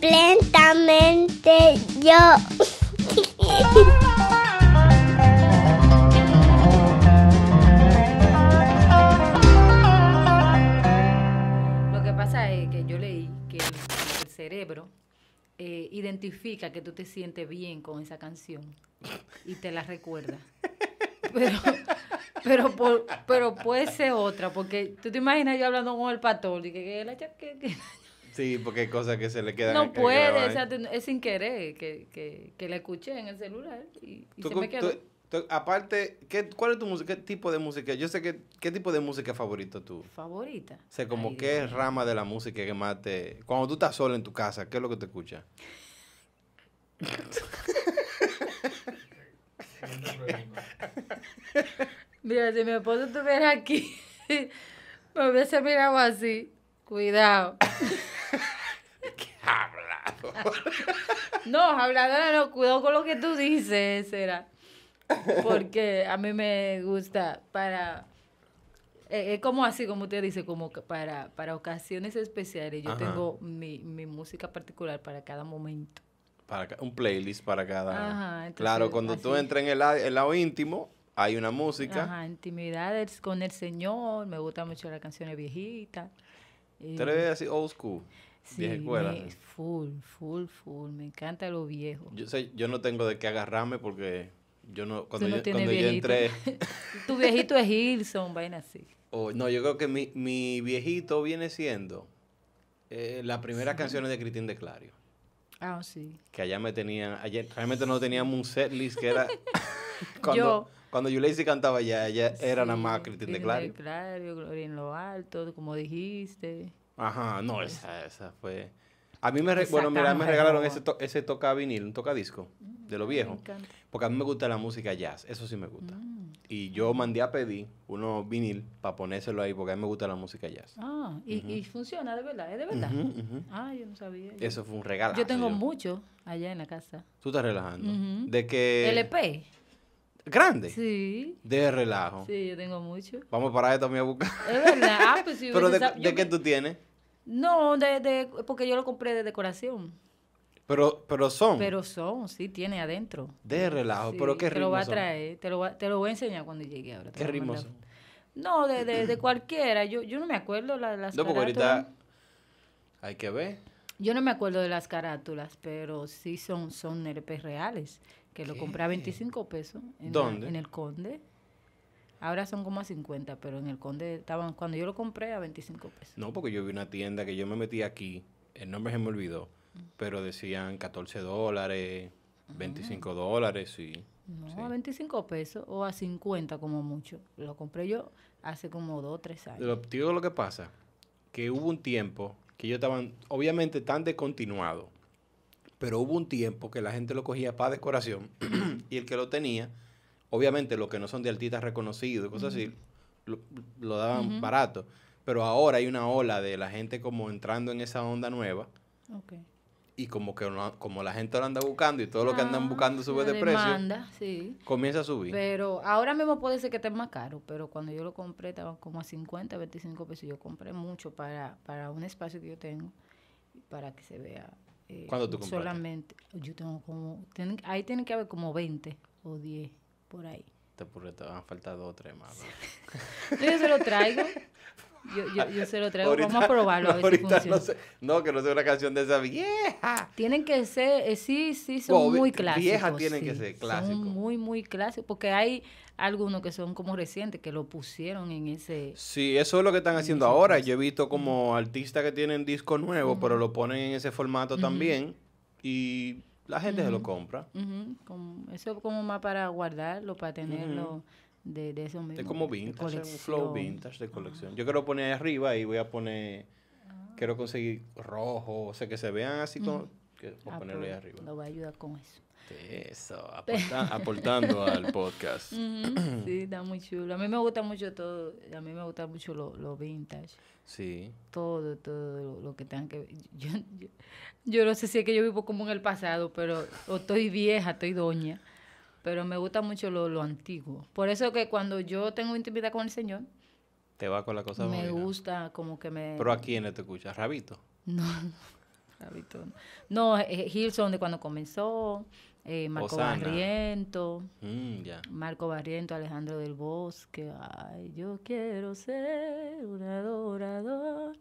completamente yo. Lo que pasa es que yo leí que el, cerebro eh, identifica que tú te sientes bien con esa canción y te la recuerda. Pero, pero, puede ser otra, porque tú te imaginas yo hablando con el pastor y que, que Sí, porque hay cosas que se le quedan. No puede, ¿eh? es sin querer que, que, que la escuché en el celular y, se me quedó. aparte, ¿qué, ¿cuál es tu música? ¿Qué tipo de música? Yo sé que, ¿qué tipo de música favorito tú? Favorita. O sea, como qué rama de la música que más te... Cuando tú estás solo en tu casa, ¿qué es lo que te escuchas? Mira, si mi esposo estuviera aquí, me hubiese mirado así. Cuidado. Hablador. no, hablar no, cuidado con lo que tú dices, será. Porque a mí me gusta para... Es eh, eh, como así, como usted dice, como para, para ocasiones especiales. Yo tengo mi, música particular para cada momento. Para un playlist para cada. claro, cuando tú entras en el, lado íntimo, hay una música. Ajá, intimidades con el Señor. Me gusta mucho las canciones viejitas. ¿Te veces eh, así old school? Sí, full, full, full. Me encanta lo viejo. Yo sé, yo no tengo de qué agarrarme porque yo no, cuando, yo, cuando yo, entré. tu viejito es Hilson, vaina así. Oh, no, yo creo que mi, mi viejito viene siendo eh, las primeras canciones de Cristín de Clario. Ah, sí. Que allá me tenían, ayer realmente no teníamos un set list que era. cuando, yo. Cuando cantaba ya, ella era nada más Cristín de Clario. Cristín de Clario, Gloria en lo Alto, como dijiste. Ajá, no, esa, esa fue... A mí me, me regalaron ese, ese toca vinil, un toca disco de lo mm, viejo. Porque a mí me gusta la música jazz, eso sí me gusta. Mm. Y yo mandé a pedir uno vinil para ponérselo ahí porque a mí me gusta la música jazz. Ah, y, y funciona de verdad, es ¿eh? de verdad. Ah, yo no sabía. Eso fue un regalo. Yo tengo mucho allá en la casa. Tú estás relajando. De que... LP. ¿Grande? Sí. De relajo. Sí, yo tengo mucho. Vamos para esto, también a buscar. Es verdad. Ah, pues sí. Pero de, ¿de qué tú tienes? No, de, porque yo lo compré de decoración. Pero, pero son. Pero son, sí, tiene adentro. De relajo, pero qué ritmo. Te lo va a traer, te lo, voy a enseñar cuando llegue ahora. ¿Qué ritmo No, de, de, cualquiera. Yo, yo no me acuerdo la, las No, porque ahorita hay que ver. Yo no me acuerdo de las carátulas, pero sí son, son nerpes reales, que lo compré a 25 pesos. En ¿Dónde? en el Conde. Ahora son como a 50, pero en el Conde estaban, cuando yo lo compré, a 25 pesos. No, porque yo vi una tienda que yo me metí aquí, el nombre se me olvidó, mm. pero decían 14 dólares, 25 ah. dólares, sí. No, a 25 pesos o a 50 como mucho. Lo compré yo hace como 2 o 3 años. Lo, digo lo que pasa, que hubo un tiempo que yo estaban, obviamente, tan descontinuado, pero hubo un tiempo que la gente lo cogía para decoración y el que lo tenía Obviamente, los que no son de artistas reconocidos cosas así, lo, daban barato. Pero ahora hay una ola de la gente como entrando en esa onda nueva. Y como que como la gente lo anda buscando y todo lo que andan ah, buscando sube de precio, sí. comienza a subir. Pero ahora mismo puede ser que esté más caro, pero cuando yo lo compré estaba como a 50, 25 pesos. Yo compré mucho para, un espacio que yo tengo para que se vea. Eh, tú compraste? Solamente, yo tengo como, ahí tiene que haber como 20 o 10 por ahí. Te, te van a faltar dos o tres más. yo se lo traigo. Yo, yo, se lo traigo. Vamos a probarlo. No, a ver si no, no, que no sea una canción de esa vieja. Tienen que ser, eh, sí, sí, son muy clásicos. Viejas tienen que ser clásicos. Son muy, muy clásicos. Porque hay algunos que son como recientes, que lo pusieron en ese. Sí, eso es lo que están haciendo ahora. Yo he visto como artistas que tienen discos nuevos, pero lo ponen en ese formato también. Y la gente se lo compra. Eso como, eso como más para guardarlo, para tenerlo. De, de eso Es como vintage, flow vintage de colección. Yo ah. quiero poner ahí arriba y voy a poner. Ah. Quiero conseguir rojo, o sea, que se vean así. Con, voy ah, ponerlo ahí pues, arriba. Lo voy a ayudar con eso. Este, eso, aportando al podcast. Sí, está muy chulo. A mí me gusta mucho todo, a mí me gusta mucho lo, vintage. Sí. Todo, todo lo, que tenga que ver. Yo, no sé si es que yo vivo como en el pasado, pero estoy vieja, estoy doña, pero me gusta mucho lo, lo antiguo. Por eso que cuando yo tengo intimidad con el Señor, te va con la cosa Me gusta como que me... Pero a quién te escuchas, Rabito. No. No, Hilson eh, de cuando comenzó, eh, Marco Barriento, mm, Marco Barriento, Alejandro del Bosque. Ay, yo quiero ser un adorador.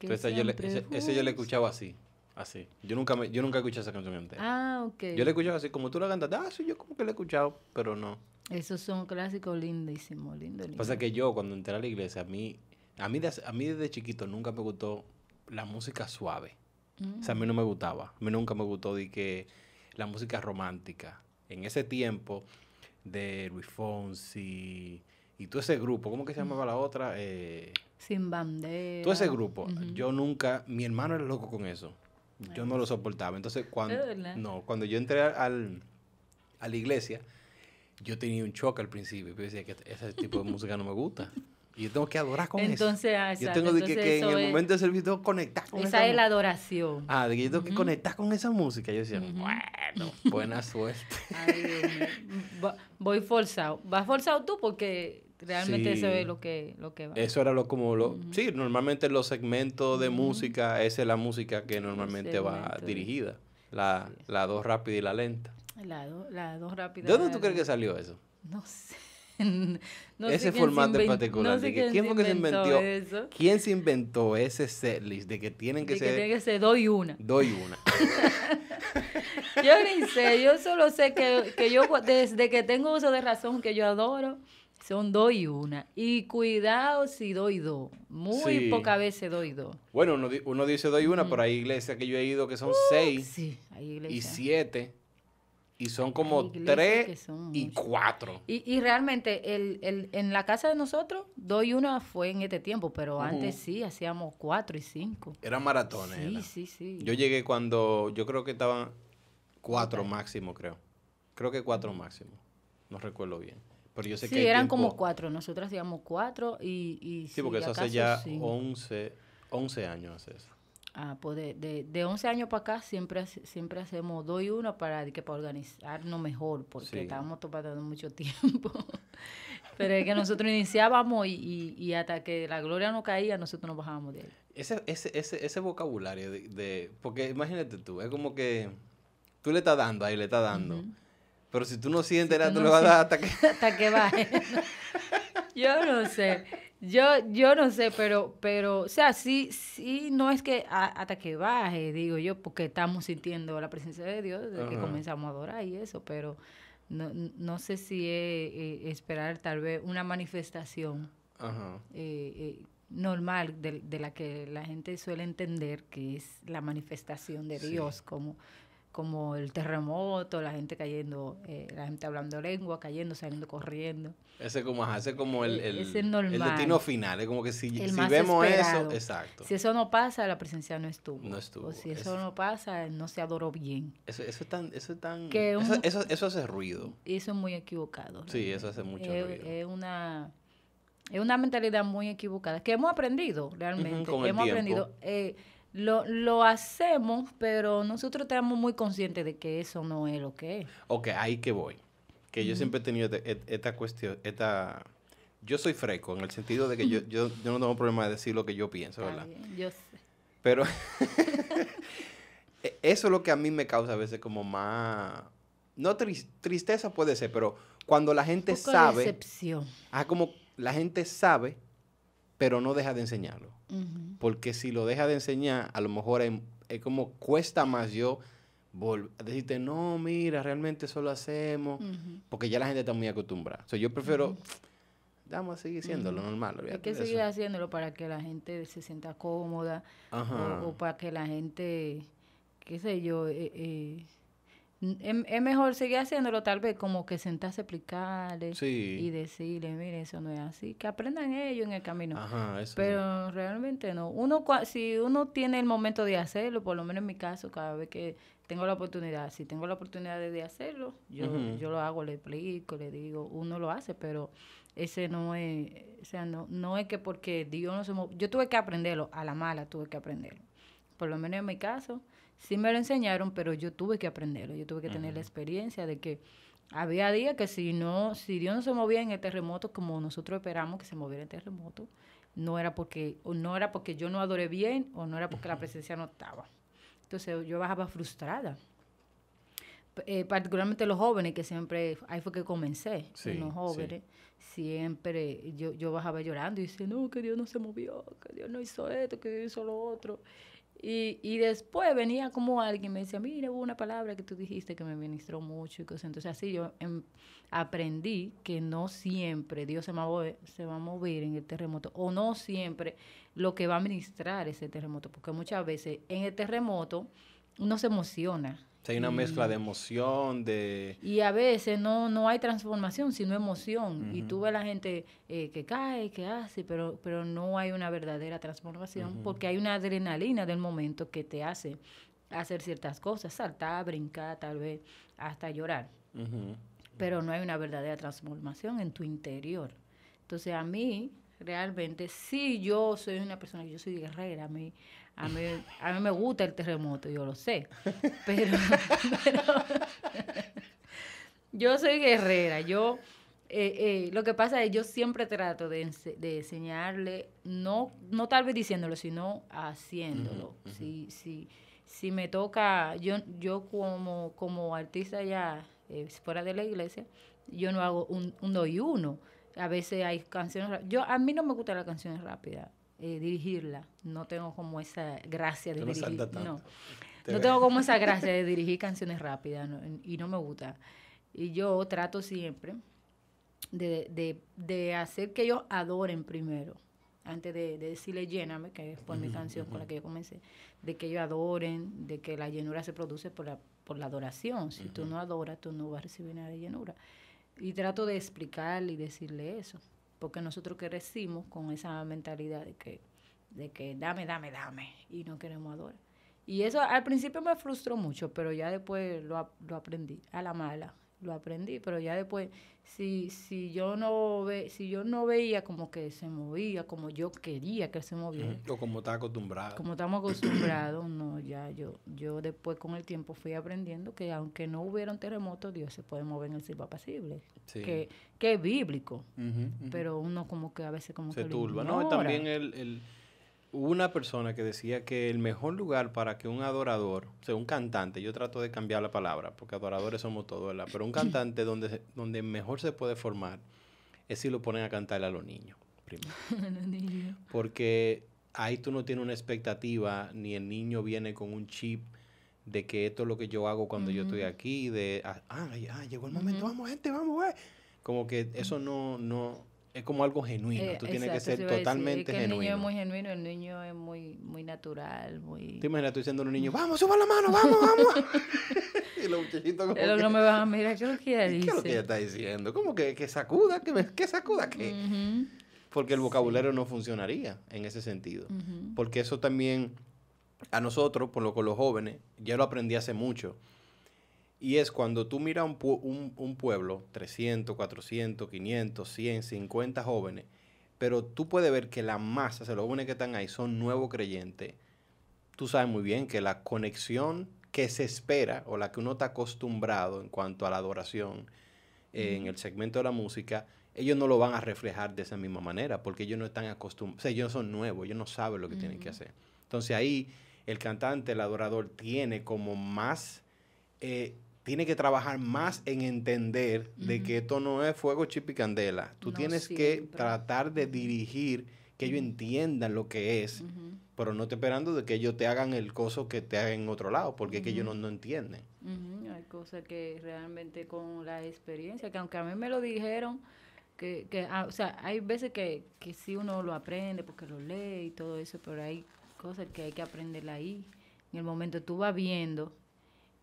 yo le, ese, yo le escuchaba así. Así. Yo nunca, me, yo nunca escuché esa canción antes. Ah, ok. Yo le escuchaba así, como tú la cantas. Ah, sí, yo como que la he escuchado, pero no. Esos son clásicos lindísimos, lindos. lindo. Pasa que yo, cuando entré a la iglesia, a mí, a mí, desde, chiquito nunca me gustó la música suave. O sea, a mí mm. no me gustaba. A mí nunca me gustó de que la música romántica. En ese tiempo de Luis Fonsi y todo ese grupo, ¿cómo que se llamaba la otra? Eh, Sin bandera. Todo ese grupo. Yo nunca, mi hermano era loco con eso. Yo no lo soportaba. Entonces, cuando, no, cuando yo entré al, a la iglesia, yo tenía un choque al principio. Yo decía que ese tipo de música no me gusta. Y yo tengo que adorar con entonces, ah, eso. yo tengo que, en el momento de servicio tengo que conectar con esa Esa es la adoración. Ah, de que yo tengo que conectar con esa música. Yo decía, bueno, buena suerte. Ay, Voy forzado. Vas forzado tú porque realmente se eso es lo que, lo que va. Eso era lo como lo... Sí, normalmente los segmentos de música, esa es la música que normalmente va dirigida. La, la dos rápida y la lenta. La, la dos rápida. ¿De dónde tú crees que salió eso? No sé. ese formato en particular. No sé quién, se inventó, ¿Quién se inventó ese setlist de que tienen que ser. tiene que ser doy una. Doy una. yo ni sé, yo solo sé que, yo desde que tengo uso de razón que yo adoro. Son doy una. Y cuidado si doy dos. Muy poca pocas veces doy dos. Bueno, uno, dice doy una, pero hay iglesias que yo he ido que son uh, seis. Y siete. Y son como tres y cuatro. Y, y realmente el, el, en la casa de nosotros, dos y una fue en este tiempo, pero antes sí, hacíamos cuatro y cinco. Eran maratones. Sí, sí, sí. Yo llegué cuando, yo creo que estaban cuatro máximo, creo. Creo que cuatro máximo. No recuerdo bien. Pero yo sí, eran como cuatro. nosotros hacíamos cuatro y, y... sí, porque eso hace ya once 11, 11 años hace eso. Ah, pues de, de, 11 años para acá siempre, siempre hacemos dos y uno para, que para organizarnos mejor, porque estábamos topando mucho tiempo. Pero es que nosotros iniciábamos y, hasta que la gloria no caía, nosotros nos bajábamos de él. Ese, ese, ese, ese vocabulario de, Porque imagínate tú, es como que tú le estás dando ahí, le estás dando. Pero si tú no sientes tú, le vas a dar hasta que... hasta que baje. Yo no sé. Yo, yo no sé, pero, pero, o sea, sí, sí, no es que hasta que baje, digo yo, porque estamos sintiendo la presencia de Dios desde que comenzamos a adorar y eso, pero no, no sé si eh, esperar tal vez una manifestación eh, eh, normal de, la que la gente suele entender que es la manifestación de Dios, como como el terremoto, la gente cayendo, eh, la gente hablando lengua, cayendo, saliendo corriendo. Ese como, hace como el, e-, el, el destino final, es como que si, vemos eso, exacto. Si eso no pasa, la presencia no estuvo. No estuvo. si eso, no pasa, no se adoró bien. Eso, eso es tan, eso es tan, eso, hace ruido. Y eso es muy equivocado. Sí, eso hace mucho ruido. Es una, es una mentalidad muy equivocada, que hemos aprendido realmente, hemos aprendido. Eh, lo, hacemos, pero nosotros estamos muy conscientes de que eso no es lo que es. Ok, ahí que voy. Que yo siempre he tenido este, esta cuestión, esta... Yo soy freco en el sentido de que yo, yo, no tengo problema de decir lo que yo pienso, ¿verdad? yo sé. Pero e, eso es lo que a mí me causa a veces como más... No tristeza puede ser, pero cuando la gente sabe... Decepción. Ah, como la gente sabe, pero no deja de enseñarlo. Porque si lo deja de enseñar, a lo mejor em, es, como cuesta más yo decirte, no, mira, realmente eso lo hacemos, porque ya la gente está muy acostumbrada. O sea, yo prefiero, vamos a seguir siendo normal. Hay que seguir haciéndolo para que la gente se sienta cómoda o, para que la gente, qué sé yo, eh, eh es, mejor seguir haciéndolo tal vez como que sentarse a explicarles y decirle, mire, eso no es así, que aprendan ellos en el camino. Pero realmente no. Uno si uno tiene el momento de hacerlo, por lo menos en mi caso, cada vez que tengo la oportunidad, si tengo la oportunidad de, hacerlo, yo, yo lo hago, le explico, le digo, uno lo hace, pero ese no es, o sea, no, no es que porque Dios no se yo tuve que aprenderlo, a la mala tuve que aprenderlo. Por lo menos en mi caso, sí me lo enseñaron, pero yo tuve que aprenderlo, yo tuve que tener la experiencia de que había días que si no, si Dios no se movía en el terremoto como nosotros esperamos que se moviera en el terremoto, no era porque, no era porque yo no adoré bien, o no era porque la presencia no estaba. Entonces yo bajaba frustrada. Eh, particularmente los jóvenes, que siempre, ahí fue que comencé, los jóvenes, siempre yo, yo bajaba llorando y decía, no, que Dios no se movió, que Dios no hizo esto, que Dios hizo lo otro. Y, y, después venía como alguien me decía, mira, hubo una palabra que tú dijiste que me ministró mucho y cosas. Entonces así yo em, aprendí que no siempre Dios se va, a mover, en el terremoto o no siempre lo que va a ministrar ese terremoto, porque muchas veces en el terremoto uno se emociona hay una mezcla de mm. emoción, de... Y a veces no, no hay transformación, sino emoción. Y tú ves a la gente eh, que cae, que hace, pero, pero no hay una verdadera transformación porque hay una adrenalina del momento que te hace hacer ciertas cosas, saltar, brincar, tal vez hasta llorar. Pero no hay una verdadera transformación en tu interior. Entonces a mí, realmente, sí yo soy una persona, yo soy guerrera, a mí a mí, a mí me gusta el terremoto, yo lo sé. Pero, yo soy guerrera. Yo, eh, eh, lo que pasa es yo siempre trato de, enseñarle, no, no tal vez diciéndolo, sino haciéndolo. Si, si, si me toca, yo, yo como, como artista ya eh, fuera de la iglesia, yo no hago un, y uno. A veces hay canciones. Yo, a mí no me gustan las canciones rápidas. Eh, dirigirla. No tengo como esa gracia de dirigir. No. tengo como esa gracia de dirigir canciones rápidas y no me gusta. Y yo trato siempre de, hacer que ellos adoren primero, antes de, decirle lléname, que fue pues por mi canción con la que yo comencé, de que ellos adoren, de que la llenura se produce por la, por la adoración. Si tú no adoras, tú no vas a recibir nada de llenura. Y trato de explicarle y decirle eso porque nosotros crecimos con esa mentalidad de que, de que dame, dame, dame, y no queremos adorar. Y eso al principio me frustró mucho, pero ya después lo, lo aprendí a la mala lo aprendí, pero ya después, si, si, yo no ve, si yo no veía como que se movía, como yo quería que se moviera. O como está acostumbrado. Como estamos acostumbrados, no, ya yo, yo después con el tiempo fui aprendiendo que aunque no hubiera un terremoto, Dios se puede mover en el cielo pasible. Sí. Que, que es bíblico, pero uno como que a veces como se que... Se turba, ¿no? también el hubo una persona que decía que el mejor lugar para que un adorador, o sea, un cantante, yo trato de cambiar la palabra, porque adoradores somos todos, ¿verdad? Pero un cantante donde, donde mejor se puede formar es si lo ponen a cantar a los niños, primero. Porque ahí tú no tienes una expectativa, ni el niño viene con un chip de que esto es lo que yo hago cuando yo estoy aquí, de, ah, ah llegó el momento, vamos gente, vamos, güey. Como que eso no, no, es como algo genuino. Eh, tú tienes que ser totalmente genuino. El niño es muy genuino, el niño es muy, muy natural. Muy... Te imaginas tú diciendo a un niño, vamos, suba la mano, vamos, vamos. y los muchachitos como Pero que... no me van a mirar, ¿qué es lo que ella dice? ¿Qué es lo que ella está diciendo? ¿Cómo que, sacuda? ¿Que, que sacuda qué? Porque el vocabulario no funcionaría en ese sentido. Porque eso también, a nosotros, por lo con los jóvenes, ya lo aprendí hace mucho y es cuando tú miras un, un, pueblo, 300, 400, 500, 100, 50 jóvenes, pero tú puedes ver que la masa, los jóvenes que están ahí, son nuevos creyentes. Tú sabes muy bien que la conexión que se espera o la que uno está acostumbrado en cuanto a la adoración en el segmento de la música, ellos no lo van a reflejar de esa misma manera porque ellos no están acostumbrados, o sea, ellos son nuevos, ellos no saben lo que tienen que hacer. Entonces ahí el cantante, el adorador tiene como más eh, tiene que trabajar más en entender de que esto no es fuego, chip y candela. Tú tienes que tratar de dirigir que ellos entiendan lo que es, pero no te esperando de que ellos te hagan el coso que te hagan en otro lado, porque es que ellos no, entienden. Hay cosas que realmente con la experiencia, que aunque a mí me lo dijeron, que, que ah, o sea, hay veces que, que sí uno lo aprende porque lo lee y todo eso, pero hay cosas que hay que aprender ahí. En el momento tú vas viendo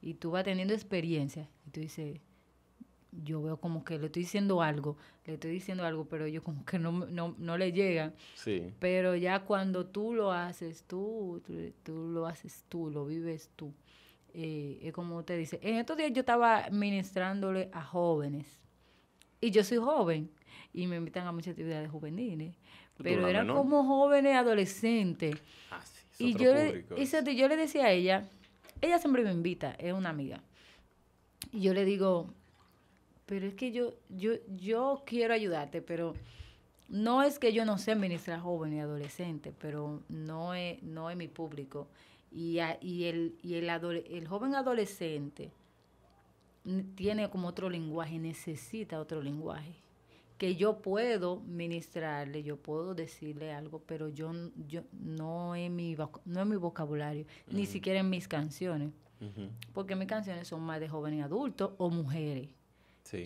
y tú vas teniendo experiencia y tú dices, yo veo como que le estoy diciendo algo, le estoy diciendo algo, pero yo como que no, no, no le llega. Sí. Pero ya cuando tú lo haces, tú, tú, lo haces tú, lo vives tú. Eh, es como te dice, en estos días yo estaba ministrándole a jóvenes y yo soy joven y me invitan a muchas actividades juveniles, pero eran como jóvenes adolescentes. Ah, sí, y yo y yo le decía a ella, ella siempre me invita, es una amiga. Y yo le digo, pero es que yo, yo, yo quiero ayudarte, pero no es que yo no sé ministra joven y adolescente, pero no es, no es mi público. Y, y, el, y el, el joven adolescente tiene como otro lenguaje, necesita otro lenguaje que yo puedo ministrarle, yo puedo decirle algo, pero yo, yo no, en mi, no en mi vocabulario, ni siquiera en mis canciones, porque mis canciones son más de jóvenes adultos o mujeres,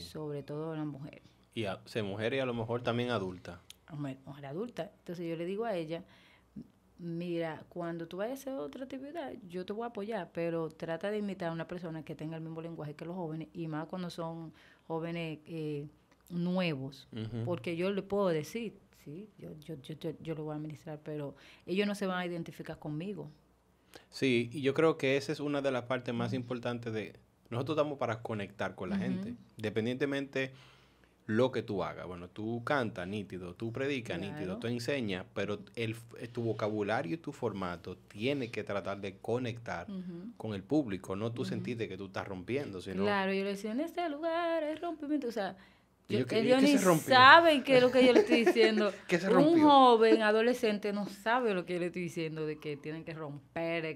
sobre todo las mujeres. Y a, mujeres y a lo mejor también adultas. Mujer, adulta. Entonces yo le digo a ella, mira, cuando tú vayas a hacer otra actividad, yo te voy a apoyar, pero trata de imitar a una persona que tenga el mismo lenguaje que los jóvenes, y más cuando son jóvenes eh, nuevos, porque yo le puedo decir, sí, yo, yo, yo, yo, lo voy a administrar, pero ellos no se van a identificar conmigo. Sí, y yo creo que esa es una de las partes más importantes de... Nosotros estamos para conectar con la gente, independientemente lo que tú hagas. Bueno, tú cantas nítido, tú predicas nítido, tú enseñas, pero el, tu vocabulario y tu formato tiene que tratar de conectar con el público, no tú sentiste que tú estás rompiendo, sino... Claro, yo le decía, en este lugar es rompimiento, o sea, ellos ni saben qué es lo que yo le estoy diciendo. Un joven adolescente no sabe lo que yo le estoy diciendo, de que tienen que romper, de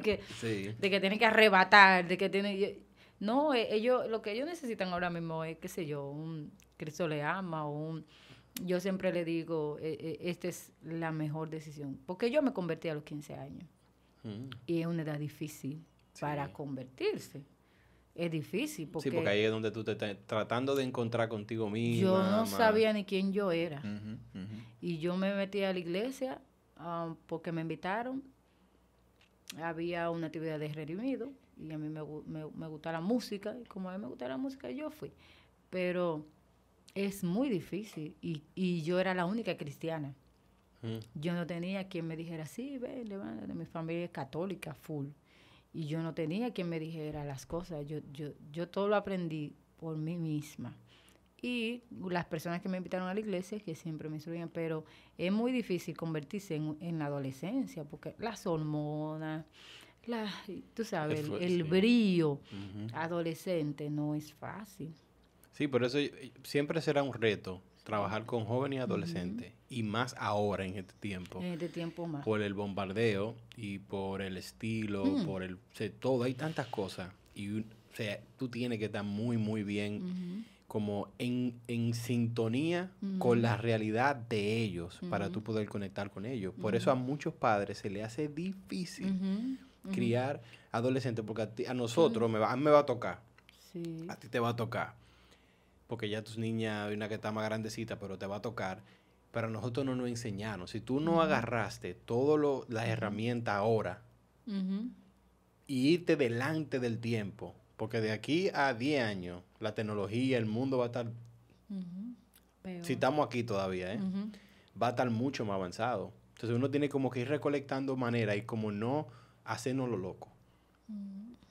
que, tienen que arrebatar, de que tienen... No, e, ellos, lo que ellos necesitan ahora mismo es, qué sé yo, un Cristo le ama un... Yo siempre le digo, e, e, esta es la mejor decisión. Porque yo me convertí a los 15 años. Mm. Y es una edad difícil para convertirse es difícil. Porque sí, porque ahí es donde tú te estás tratando de encontrar contigo mismo. Yo no sabía ni quién yo era. Y yo me metí a la iglesia um, porque me invitaron. Había una actividad de redimido y a mí me, me, me gusta la música. Y como a mí me gustaba la música, yo fui. Pero es muy difícil y, y yo era la única cristiana. Yo no tenía quien me dijera, sí, ven, Mi familia es católica, full y yo no tenía quien me dijera las cosas. Yo, yo, yo todo lo aprendí por mí misma. Y las personas que me invitaron a la iglesia, que siempre me instruían, pero es muy difícil convertirse en, la adolescencia, porque las hormonas, tú sabes, el, brío adolescente no es fácil. Sí, por eso eh, siempre será un reto trabajar con jóvenes y adolescentes, y más ahora en este tiempo. En este tiempo más. Por el bombardeo y por el estilo, mm. por el... todo, hay tantas cosas. Y, o sea, tú tienes que estar muy, muy bien, como en, en sintonía con la realidad de ellos, para tú poder conectar con ellos. Por eso a muchos padres se le hace difícil criar adolescentes, porque a, nosotros me, va, a me va a tocar. A ti te va a tocar porque ya tus niñas, hay una que está más grandecita, pero te va a tocar. Pero nosotros no nos enseñaron. Si tú no agarraste todas las herramientas ahora y irte delante del tiempo, porque de aquí a 10 años la tecnología, el mundo va a estar, si estamos aquí todavía, ¿eh? va a estar mucho más avanzado. Entonces uno tiene como que ir recolectando manera y como no hacernos lo loco.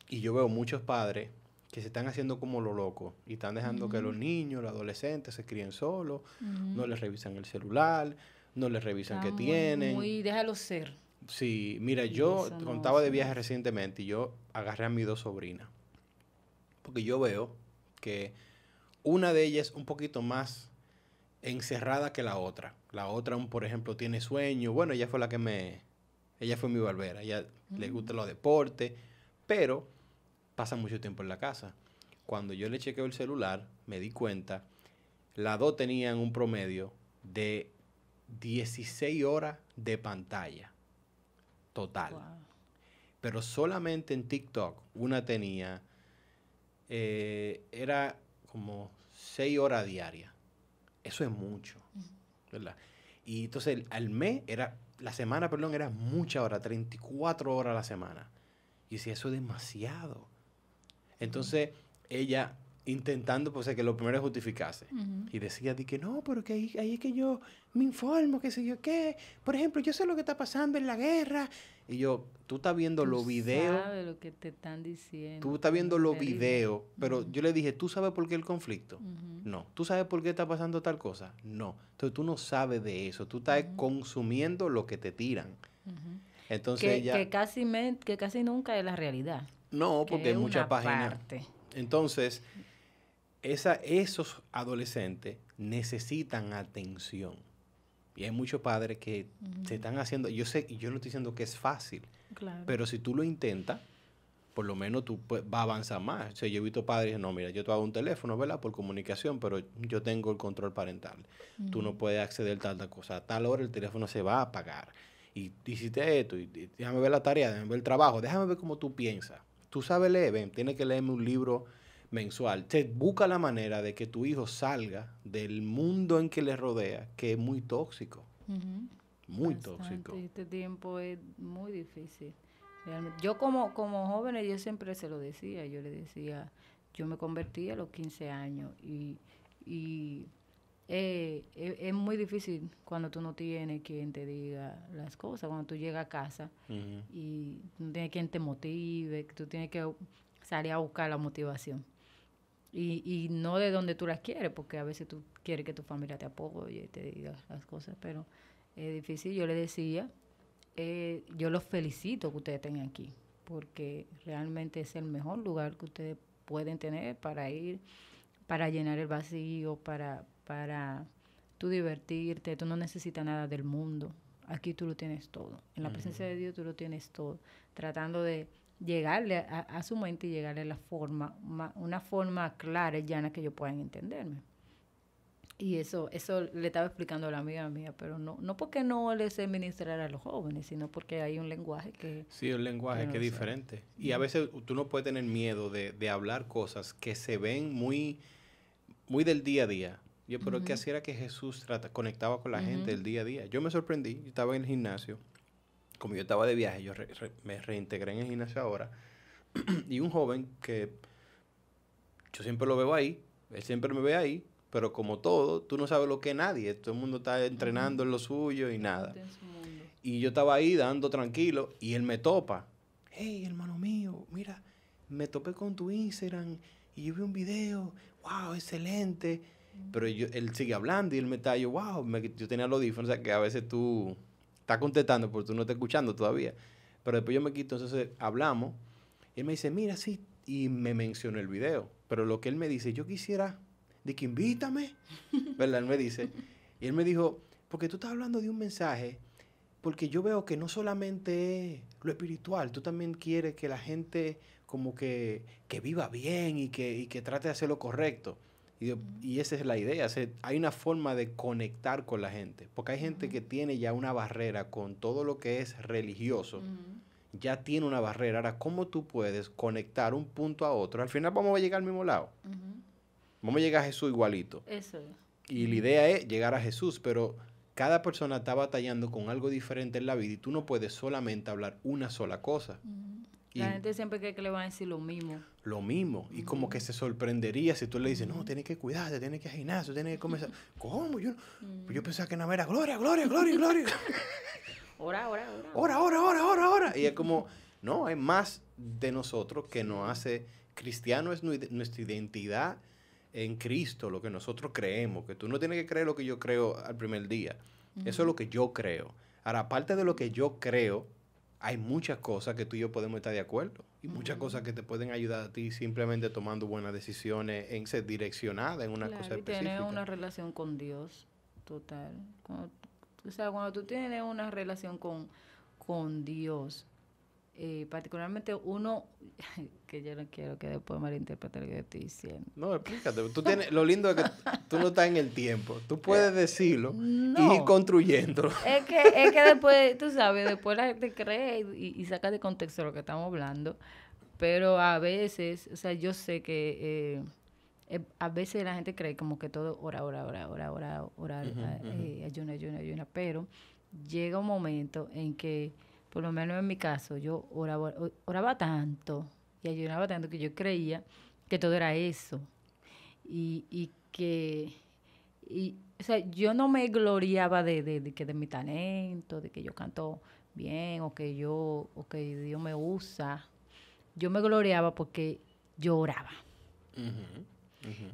Y yo veo muchos padres que se están haciendo como lo loco y están dejando que los niños, los adolescentes se críen solos, no les revisan el celular, no les revisan qué tienen. Muy, déjalo ser. Sí, mira, yo contaba de viaje recientemente y yo agarré a mis dos sobrinas. Porque yo veo que una de ellas es un poquito más encerrada que la otra. La otra, por ejemplo, tiene sueño. Bueno, ella fue la que me... Ella fue mi barbera. Ella le gusta los deportes. Pero pasan mucho tiempo en la casa. Cuando yo le chequeo el celular, me di cuenta, las dos tenían un promedio de 16 horas de pantalla total. Pero solamente en TikTok una tenía, eh, era como 6 horas diarias. Eso es mucho, ¿verdad? Y entonces al mes era, la semana, perdón, era mucha hora, 34 horas a la semana. Y si eso es demasiado. Entonces, ella intentando, pues, que lo primero es justificarse. Y decía, di que no, pero que ahí, es que yo me informo, que sé yo qué. Por ejemplo, yo sé lo que está pasando en la guerra. Y yo, tú estás viendo los videos. Sabes lo que te están diciendo. Tú estás viendo los videos. Pero yo le dije, ¿tú sabes por qué el conflicto? No. ¿Tú sabes por qué está pasando tal cosa? No. Entonces tú no sabes de eso. Tú estás consumiendo lo que te tiran. Entonces ya que, casi que casi nunca es la realidad. No, porque hay muchas páginas. Entonces, esos adolescentes necesitan atención. Y hay muchos padres que se están haciendo, yo sé, yo no estoy diciendo que es fácil, claro. pero si tú lo intentas, por lo menos tú pues, va vas a avanzar más. O sea, yo he visto padres, no, mira, yo te hago un teléfono, ¿verdad? Por comunicación, pero yo tengo el control parental. Tú no puedes acceder a tal, cosa. A tal hora el teléfono se va a apagar. Y hiciste esto, déjame ver la tarea, déjame ver el trabajo, déjame ver cómo tú piensas. Tú sabes leer, ven, tienes que leerme un libro mensual. Te busca la manera de que tu hijo salga del mundo en que le rodea, que es muy tóxico. Muy tóxico. Este tiempo es muy difícil. Yo como, como joven, yo siempre se lo decía, yo le decía, yo me convertí a los 15 años y, y eh, e, es muy difícil cuando tú no tienes quien te diga las cosas, cuando tú llegas a casa y no tienes quien te motive, tú tienes que salir a buscar la motivación. Y, y no de donde tú las quieres, porque a veces tú quieres que tu familia te apoye y te diga las cosas, pero es difícil. Yo le decía, eh, yo los felicito que ustedes tengan aquí, porque realmente es el mejor lugar que ustedes pueden tener para ir, para llenar el vacío, para, para tú divertirte, tú no necesitas nada del mundo. Aquí tú lo tienes todo. En la presencia de Dios tú lo tienes todo. Tratando de llegarle a, su mente y llegarle a la forma, una forma clara y llana que ellos puedan entenderme. Y eso, eso le estaba explicando a la amiga mía, pero no, no porque no le sé ministrar a los jóvenes, sino porque hay un lenguaje que... Sí, un lenguaje que, es diferente. Y a veces tú no puedes tener miedo de, de hablar cosas que se ven muy, muy del día a día, yo, pero que hacía era que Jesús trata, conectaba con la gente el día a día. Yo me sorprendí, yo estaba en el gimnasio, como yo estaba de viaje, yo me reintegré en el gimnasio ahora, y un joven que yo siempre lo veo ahí, él siempre me ve ahí, pero como todo, tú no sabes lo que nadie, todo el mundo está entrenando en lo suyo y nada. Y yo estaba ahí dando tranquilo y él me topa. Hey, hermano mío, mira, me topé con tu Instagram y yo vi un video, wow, excelente pero él sigue hablando y él me está, yo, wow, yo tenía los audífonos, o sea, que a veces tú estás contestando, pero tú no estás escuchando todavía. Pero después yo me quito, entonces hablamos, y él me dice, mira, sí, y me mencionó el video. Pero lo que él me dice, yo quisiera, de que invítame, ¿verdad? Él me dice, y él me dijo, porque tú estás hablando de un mensaje, porque yo veo que no solamente es lo espiritual, tú también quieres que la gente como que, viva bien y que trate de hacer lo correcto. Y, esa es la idea. hay una forma de conectar con la gente. Porque hay gente que tiene ya una barrera con todo lo que es religioso. Ya tiene una barrera. Ahora, ¿cómo tú puedes conectar un punto a otro? Al final vamos a llegar al mismo lado. Vamos a llegar a Jesús igualito. Y la idea es llegar a Jesús, pero cada persona está batallando con algo diferente en la vida y tú no puedes solamente hablar una sola cosa. La gente siempre cree que le van a decir lo mismo. Lo mismo. Y como que se sorprendería si tú le dices, no, tiene que cuidarse, tiene que tienes que comenzar. ¿Cómo? Yo, mm. yo pensaba que no era gloria, gloria, gloria, gloria. Ora, ora, ora. Ora, ora, ora, ora, Y es como, no, hay más de nosotros que nos hace. Cristiano es nuestra identidad en Cristo, lo que nosotros creemos. Que tú no tienes que creer lo que yo creo al primer día. Eso es lo que yo creo. Ahora, aparte de lo que yo creo, hay muchas cosas que tú y yo podemos estar de acuerdo y muchas cosas que te pueden ayudar a ti simplemente tomando buenas decisiones en ser direccionada en una cosa específica. Tener una relación con Dios total. o sea, cuando tú tienes una relación con, con Dios, particularmente uno que yo no quiero que después malinterprete lo que estoy diciendo. No, explícate. lo lindo es que tú no estás en el tiempo. Tú puedes decirlo y ir construyéndolo. Es que, es que después, tú sabes, después la gente cree y, saca de contexto lo que estamos hablando. Pero a veces, o sea, yo sé que eh, eh, a veces la gente cree como que todo ora, ora, ora, ora, ora hora, eh, ayuna, ayuna, ayuna. Pero llega un momento en que por lo menos en mi caso, yo oraba, oraba tanto y ayunaba tanto que yo creía que todo era eso. Y, y que, y, o sea, yo no me gloriaba de, que de mi talento, de que yo canto bien o que yo, o que Dios me usa. Yo me gloriaba porque yo oraba.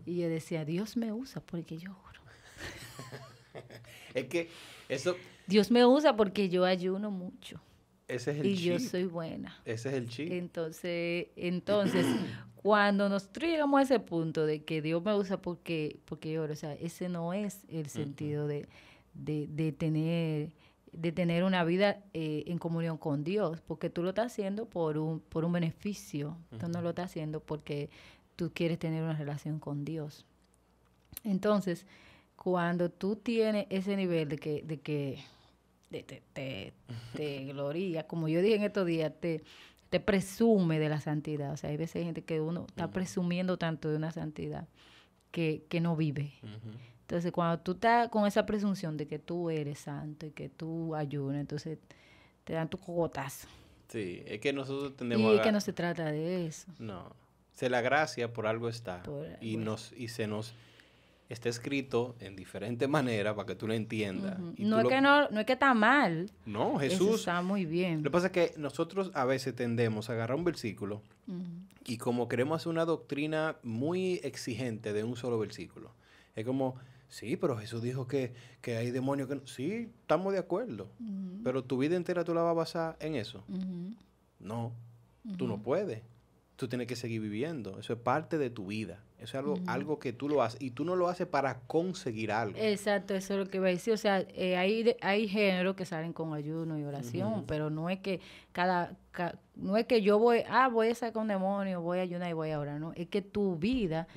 Y yo decía, Dios me usa porque yo oro. es que eso... Dios me usa porque yo ayuno mucho. Ese es el y yo soy buena. Ese es el chip. Entonces, entonces cuando nos llegamos a ese punto de que Dios me usa porque, porque yo o sea, ese no es el sentido de, tener de tener una vida eh, en comunión con Dios, porque tú lo estás haciendo por un, por un beneficio, tú no lo estás haciendo porque tú quieres tener una relación con Dios. Entonces, cuando tú tienes ese nivel de que, de que te, te, te, gloria, como yo dije en estos días, te, te presume de la santidad. O sea, hay veces gente que uno está presumiendo tanto de una santidad que, no vive. Entonces, cuando tú estás con esa presunción de que tú eres santo y que tú ayunas, entonces te dan tus cogotazo. Sí, es que nosotros tenemos... Y es que no se trata de eso. No. Se la gracia por algo está. y, nos, y se nos está escrito en diferente manera para que tú lo entiendas. no, es que no, no es que está mal. No, Jesús. está muy bien. Lo que pasa es que nosotros a veces tendemos a agarrar un versículo y como queremos hacer una doctrina muy exigente de un solo versículo. Es como, sí, pero Jesús dijo que, hay demonios que Sí, estamos de acuerdo. Pero tu vida entera tú la vas a basar en eso. No, tú no puedes. Tú tienes que seguir viviendo. Eso es parte de tu vida. Eso es algo, algo que tú lo haces y tú no lo haces para conseguir algo. Exacto, eso es lo que iba a decir. O sea, eh, hay, hay géneros que salen con ayuno y oración, pero no es que cada no es que yo voy, ah, voy a sacar un demonio, voy a ayunar y voy a orar, no, es que tu vida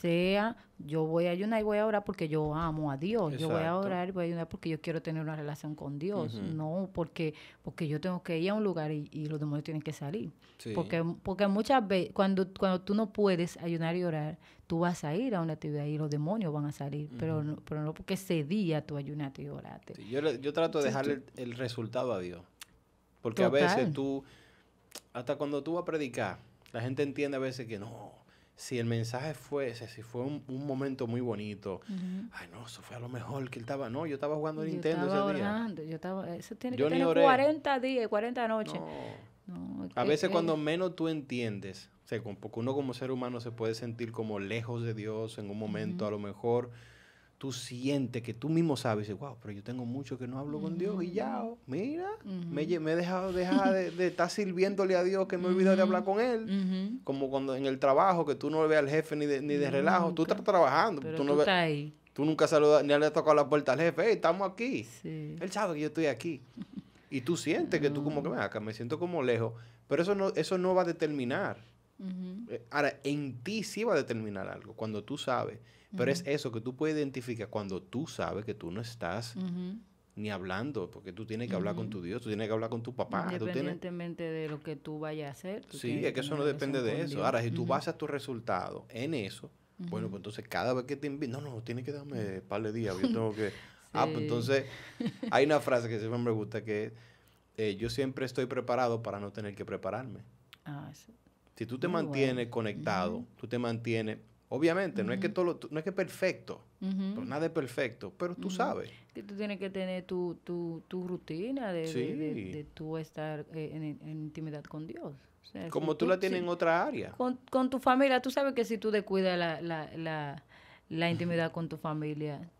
sea, yo voy a ayunar y voy a orar porque yo amo a Dios, yo voy a orar y voy a ayunar porque yo quiero tener una relación con Dios, no porque, porque yo tengo que ir a un lugar y, los demonios tienen que salir. Porque, porque muchas veces, cuando, cuando tú no puedes ayunar y orar, tú vas a ir a una actividad y los demonios van a salir, pero, no, pero no porque ese día tú ayunaste y oraste. yo, yo trato de dejar el resultado a Dios. Porque a veces tú, hasta cuando tú vas a predicar, la gente entiende a veces que no, si el mensaje fue ese, si fue un, momento muy bonito, ay no, eso fue a lo mejor que él estaba, no, yo estaba jugando al Nintendo ese día. Yo estaba eso tiene que tener 40 días, 40 noches. a veces cuando menos tú entiendes, o sea, porque uno como ser humano se puede sentir como lejos de Dios en un momento, a lo mejor tú sientes que tú mismo sabes, wow, pero yo tengo mucho que no hablo con Dios y ya, mira, me, he dejado dejar de, estar sirviéndole a Dios que me he olvidado de hablar con Él. Como cuando en el trabajo que tú no ves al jefe ni de, relajo, tú estás trabajando, tú, nunca saludas ni le has tocado la puerta al jefe, hey, estamos aquí. Sí. Él sabe que yo estoy aquí. Y tú sientes que tú como que me acá, me siento como lejos, pero eso no, eso no va a determinar. Eh, ahora, en ti sí va a determinar algo, cuando tú sabes pero es eso que tú puedes identificar cuando tú sabes que tú no estás ni hablando, porque tú tienes que hablar con tu Dios, tú tienes que hablar con tu papá. Independientemente de lo que tú vayas a hacer. Sí, es que eso no depende de eso. Ahora, si tú basas tu resultado en eso, bueno, pues entonces cada vez que te invito, no, no, tienes que darme un par de días, yo tengo que... Ah, pues entonces hay una frase que siempre me gusta que eh, yo siempre estoy preparado para no tener que prepararme. Ah, sí. Si tú te mantienes conectado, tú te mantienes Obviamente, no es que todo no es que perfecto, nada es perfecto, pero tú sabes. Que tú tienes que tener tu, tu, tu rutina de, estar eh, en, intimidad con Dios. Como tú, la tienes en otra área. Con, con, tu familia, tú sabes que si tú descuidas la, la, la, la intimidad con tu familia,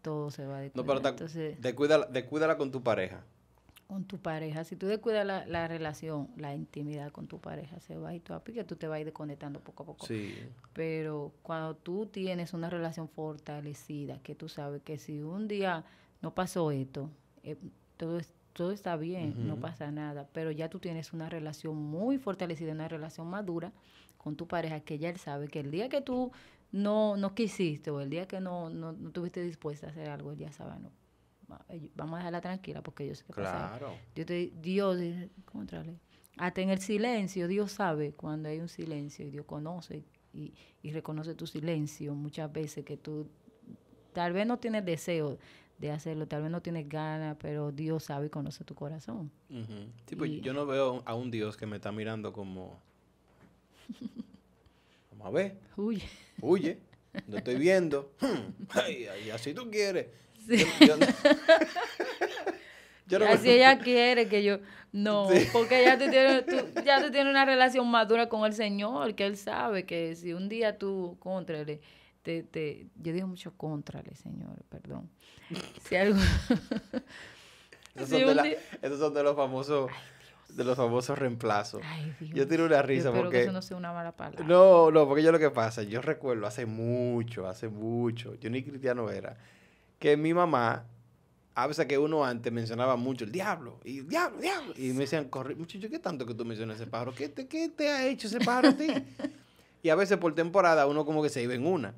todo se va a descuidar. No, pero descuídala, con tu pareja con tu pareja. Si tú descuidas la, relación, la intimidad con tu pareja se va y tú que ah, pues, tú te vas a ir desconectando poco a poco. Sí. Pero cuando tú tienes una relación fortalecida, que tú sabes que si un día no pasó esto, eh, todo, todo está bien, no pasa nada, pero ya tú tienes una relación muy fortalecida, una relación madura con tu pareja, que ya él sabe que el día que tú no, no quisiste o el día que no, no, tuviste dispuesta a hacer algo, él ya sabe, no, vamos a dejarla tranquila porque yo sé que pasa. Yo Dios, ¿cómo trae? Hasta en el silencio, Dios sabe cuando hay un silencio y Dios conoce y, reconoce tu silencio muchas veces que tú tal vez no tienes deseo de hacerlo, tal vez no tienes ganas, pero Dios sabe y conoce tu corazón. Pues yo no veo a un Dios que me está mirando como... Vamos a ver. Huye. Huye. No estoy viendo. y así tú quieres. Yo, Así ella quiere que yo... No, porque ya tú, tienes, ya una relación madura con el Señor, que Él sabe que si un día tú, contrale, te, te, yo digo mucho contrale, Señor, perdón. Esos son, de los famosos... de los famosos reemplazos. Yo tiro una risa porque. no sea una mala No, no, porque yo lo que pasa, yo recuerdo hace mucho, hace mucho, yo ni cristiano era, que mi mamá, a veces que uno antes mencionaba mucho el diablo, y diablo, diablo, y me decían, corre, muchacho, ¿qué tanto que tú mencionas ese pájaro? ¿Qué te, qué te ha hecho ese pájaro a ti? y a veces por temporada uno como que se iba en una.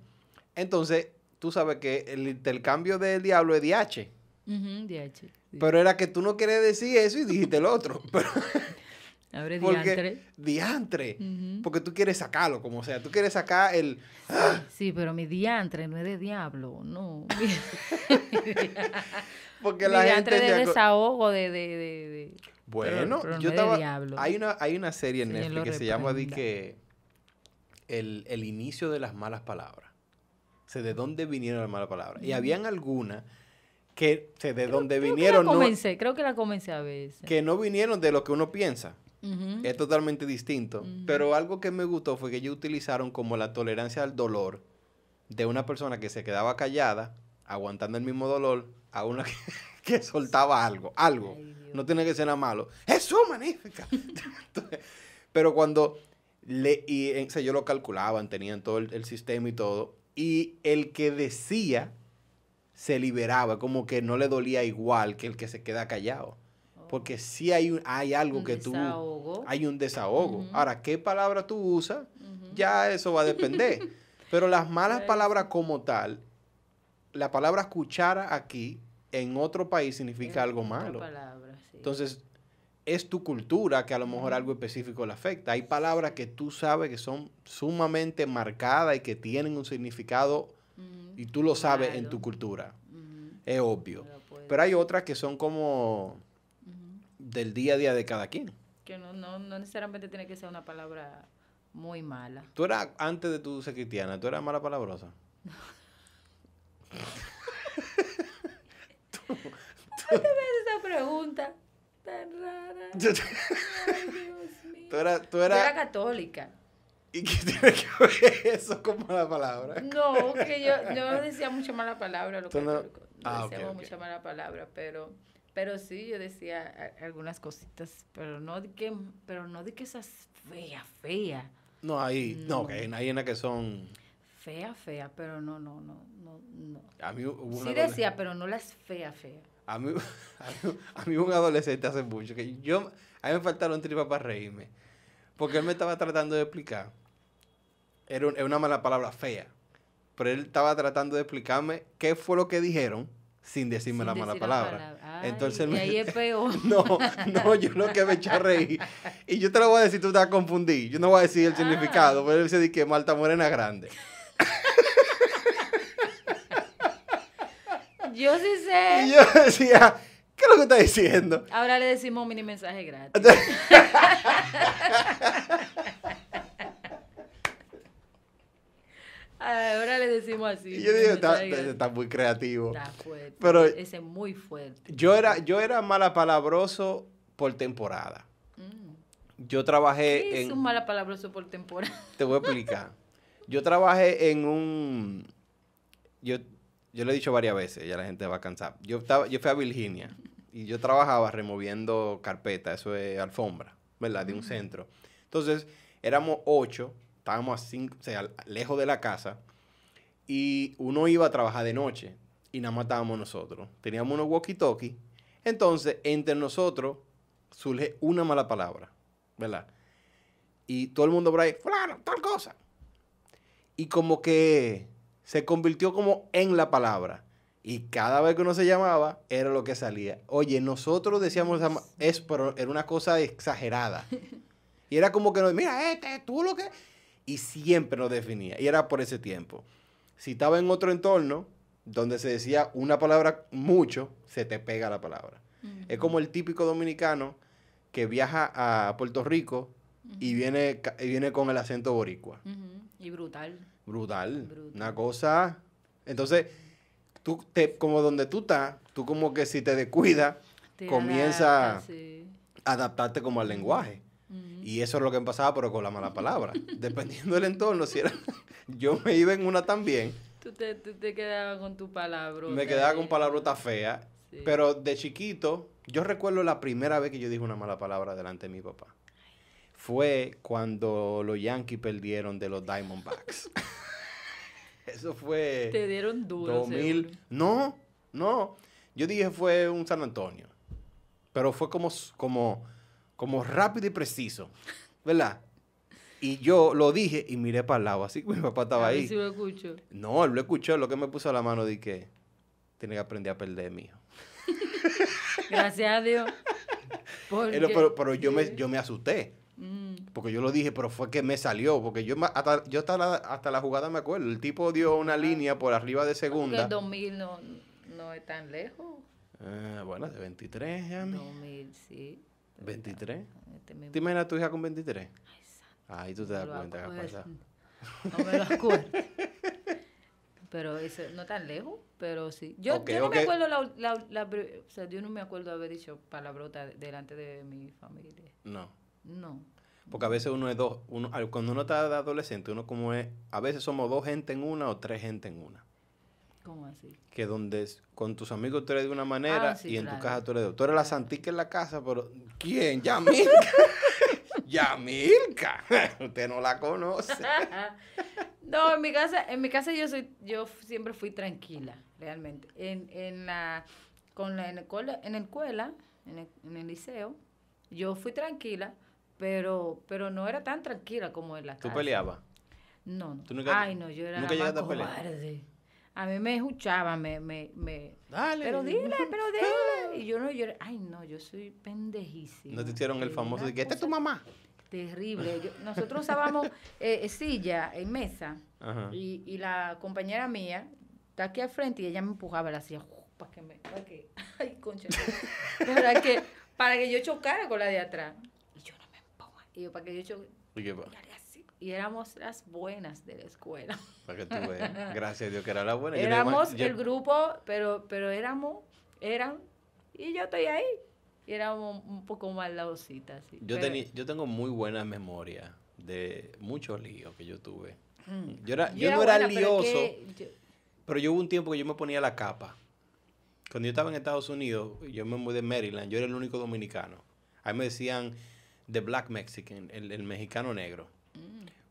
Entonces, tú sabes que el intercambio del diablo es DH. DH. Pero era que tú no querías decir eso y dijiste el otro. Pero Abre porque, diantre. Diantre. Porque tú quieres sacarlo, como sea. Tú quieres sacar el. Ah. Sí, pero mi diantre no es de diablo, no. porque diantre de desahogo, de. de, de, Bueno, yo estaba. Hay, una, hay una serie en Netflix que se llama El, inicio de las malas palabras. O sea, de dónde vinieron las malas palabras. Y habían algunas que o de dónde vinieron. Que la comencé, creo que la comencé a veces. Que no vinieron de lo que uno piensa. Es totalmente distinto. Pero algo que me gustó fue que ellos utilizaron como la tolerancia al dolor de una persona que se quedaba callada, aguantando el mismo dolor, a una que, soltaba algo, algo. no tiene que ser nada malo. ¡Eso, magnífica! pero cuando le, y, yo eh, lo calculaban, tenían todo el sistema y todo, y el que decía se liberaba, como que no le dolía igual que el que se queda callado porque sí hay, un, hay algo que tú... Hay un desahogo. Ahora, ¿qué palabra tú usas? Ya eso va a depender. Pero las malas palabras como tal, la palabra cuchara aquí, en otro país significa algo malo. Entonces, es tu cultura que a lo mejor algo específico le afecta. Hay palabras que tú sabes que son sumamente marcadas y que tienen un significado y tú lo sabes en tu cultura. Es obvio. Pero hay otras que son como del día a día de cada quien. Que no, no, no necesariamente tiene que ser una palabra muy mala. Tú eras, antes de tu ser cristiana, tú eras mala palabrosa. tú, tú... esa pregunta tan rara. Ay, Dios mío. Tú eras, tú eras... era católica. ¿Y qué tiene que ver eso con mala palabra? No, que yo, no decía mucha mala palabra, lo que no... ah, okay, decíamos mucha mala palabra, pero pero sí, yo decía algunas cositas, pero no de que, pero no de que esas feas, fea. No, hay... no, que hay en que son fea, fea, pero no, no, no, no, A mí sí decía, pero no las fea, fea. A mí, a mí, un adolescente hace mucho que yo, a mí me faltaron tripas para reírme, porque él me estaba tratando de explicar, era, una mala palabra fea, pero él estaba tratando de explicarme qué fue lo que dijeron sin decirme la mala palabra. Entonces, y ahí es peor. No, no, yo lo que me eché a reír. Y yo te lo voy a decir, tú te vas a confundir. Yo no voy a decir el ah. significado, pero él dice que Malta Morena grande. yo sí sé. Y yo decía, ¿qué es lo que está diciendo? Ahora le decimos un mini mensaje gratis. Ahora les decimos así. Yo está, muy creativo. Está fuerte. Pero ese es muy fuerte. Yo era, yo era malapalabroso por temporada. Mm. Yo trabajé ¿Qué Es un malapalabroso por temporada. Te voy a explicar. yo trabajé en un. Yo, yo lo he dicho varias veces, ya la gente va a cansar. Yo, estaba, yo fui a Virginia y yo trabajaba removiendo carpeta, eso es alfombra, ¿verdad? De un mm. centro. Entonces, éramos ocho estábamos así, o sea, lejos de la casa, y uno iba a trabajar de noche, y nada más estábamos nosotros. Teníamos unos walkie-talkie, entonces entre nosotros surge una mala palabra, ¿verdad? Y todo el mundo por ahí, fulano, tal cosa. Y como que se convirtió como en la palabra. Y cada vez que uno se llamaba, era lo que salía. Oye, nosotros decíamos, es, pero era una cosa exagerada. Y era como que, mira, este, tú lo que y siempre lo definía. Y era por ese tiempo. Si estaba en otro entorno donde se decía una palabra mucho, se te pega la palabra. Es como el típico dominicano que viaja a Puerto Rico y viene, y viene con el acento boricua. Y brutal. brutal. Una cosa. Entonces, tú te, como donde tú estás, tú como que si te descuidas, comienza a adaptarte como al lenguaje. Y eso es lo que me pasaba, pero con la mala palabra. Dependiendo del entorno, si era, yo me iba en una también. Tú te, quedabas con tu palabra. Me quedaba con palabrota fea. Pero de chiquito, yo recuerdo la primera vez que yo dije una mala palabra delante de mi papá. Fue cuando los Yankees perdieron de los Diamondbacks. Eso fue. Te dieron duro. 2000. No, no. Yo dije fue un San Antonio. Pero fue como, como como rápido y preciso, ¿verdad? Y yo lo dije y miré para el lado, así que mi papá estaba ahí. lo No, él lo escuchó, lo que me puso a la mano de que tiene que aprender a perder, mijo. Gracias a Dios. Pero, yo, me, yo me asusté. Mm. Porque yo lo dije, pero fue que me salió. Porque yo hasta, yo hasta, la, hasta la jugada me acuerdo. El tipo dio ah, una línea por arriba de segunda. el 2000 no, es tan lejos. Ah, bueno, de 23, ya. 2000, sí. ¿23? Este, ¿Tú imaginas a tu hija con 23? Ay, Ahí tú te das cuenta que pasa? No me lo acuerdo. pero no tan lejos, pero sí. Yo, no me acuerdo, la, la, la, o sea, yo no me acuerdo haber dicho palabrota delante de mi familia. No. No. Porque a veces uno es dos, uno, cuando uno está adolescente, uno como es, a veces somos dos gente en una o tres gente en una. ¿Cómo así? Que donde con tus amigos tú eres de una manera ah, y en tu casa tú eres de otra. Tú eres la santica en la casa, pero ¿quién? Yamilka. Yamilka. Usted no la conoce. no, en mi casa, en mi casa yo soy, yo siempre fui tranquila, realmente. En, en la, con la, en, escuela, en el, en el liceo, yo fui tranquila, pero, pero no era tan tranquila como en la casa. ¿Tú peleabas? No, no. Ay, no, yo era más cobarde a mí me escuchaba me, me, me Dale. pero dile, pero dile. Y yo no, yo, ay no, yo soy pendejísima. No te hicieron el famoso qué es tu mamá. Terrible. nosotros usábamos eh, silla en mesa Y, y, la compañera mía está aquí al frente y ella me empujaba la silla uh, para que me, para que, ay concha, para que, para que yo chocara con la de atrás. Y yo no me empujaba. Y yo para que yo chocara. qué pasa? y éramos las buenas de la escuela. Gracias a Dios que era la buena. Éramos el grupo, pero, pero éramos, eran, y yo estoy ahí. Y éramos un poco más Yo, yo tengo muy buena memoria de muchos líos que yo tuve. Mm. Yo, no era líoso pero, yo... hubo un tiempo que yo me ponía la capa. Cuando yo estaba en Estados Unidos, yo me mudé de Maryland, yo era el único dominicano. Ahí me decían the black Mexican, el mexicano negro.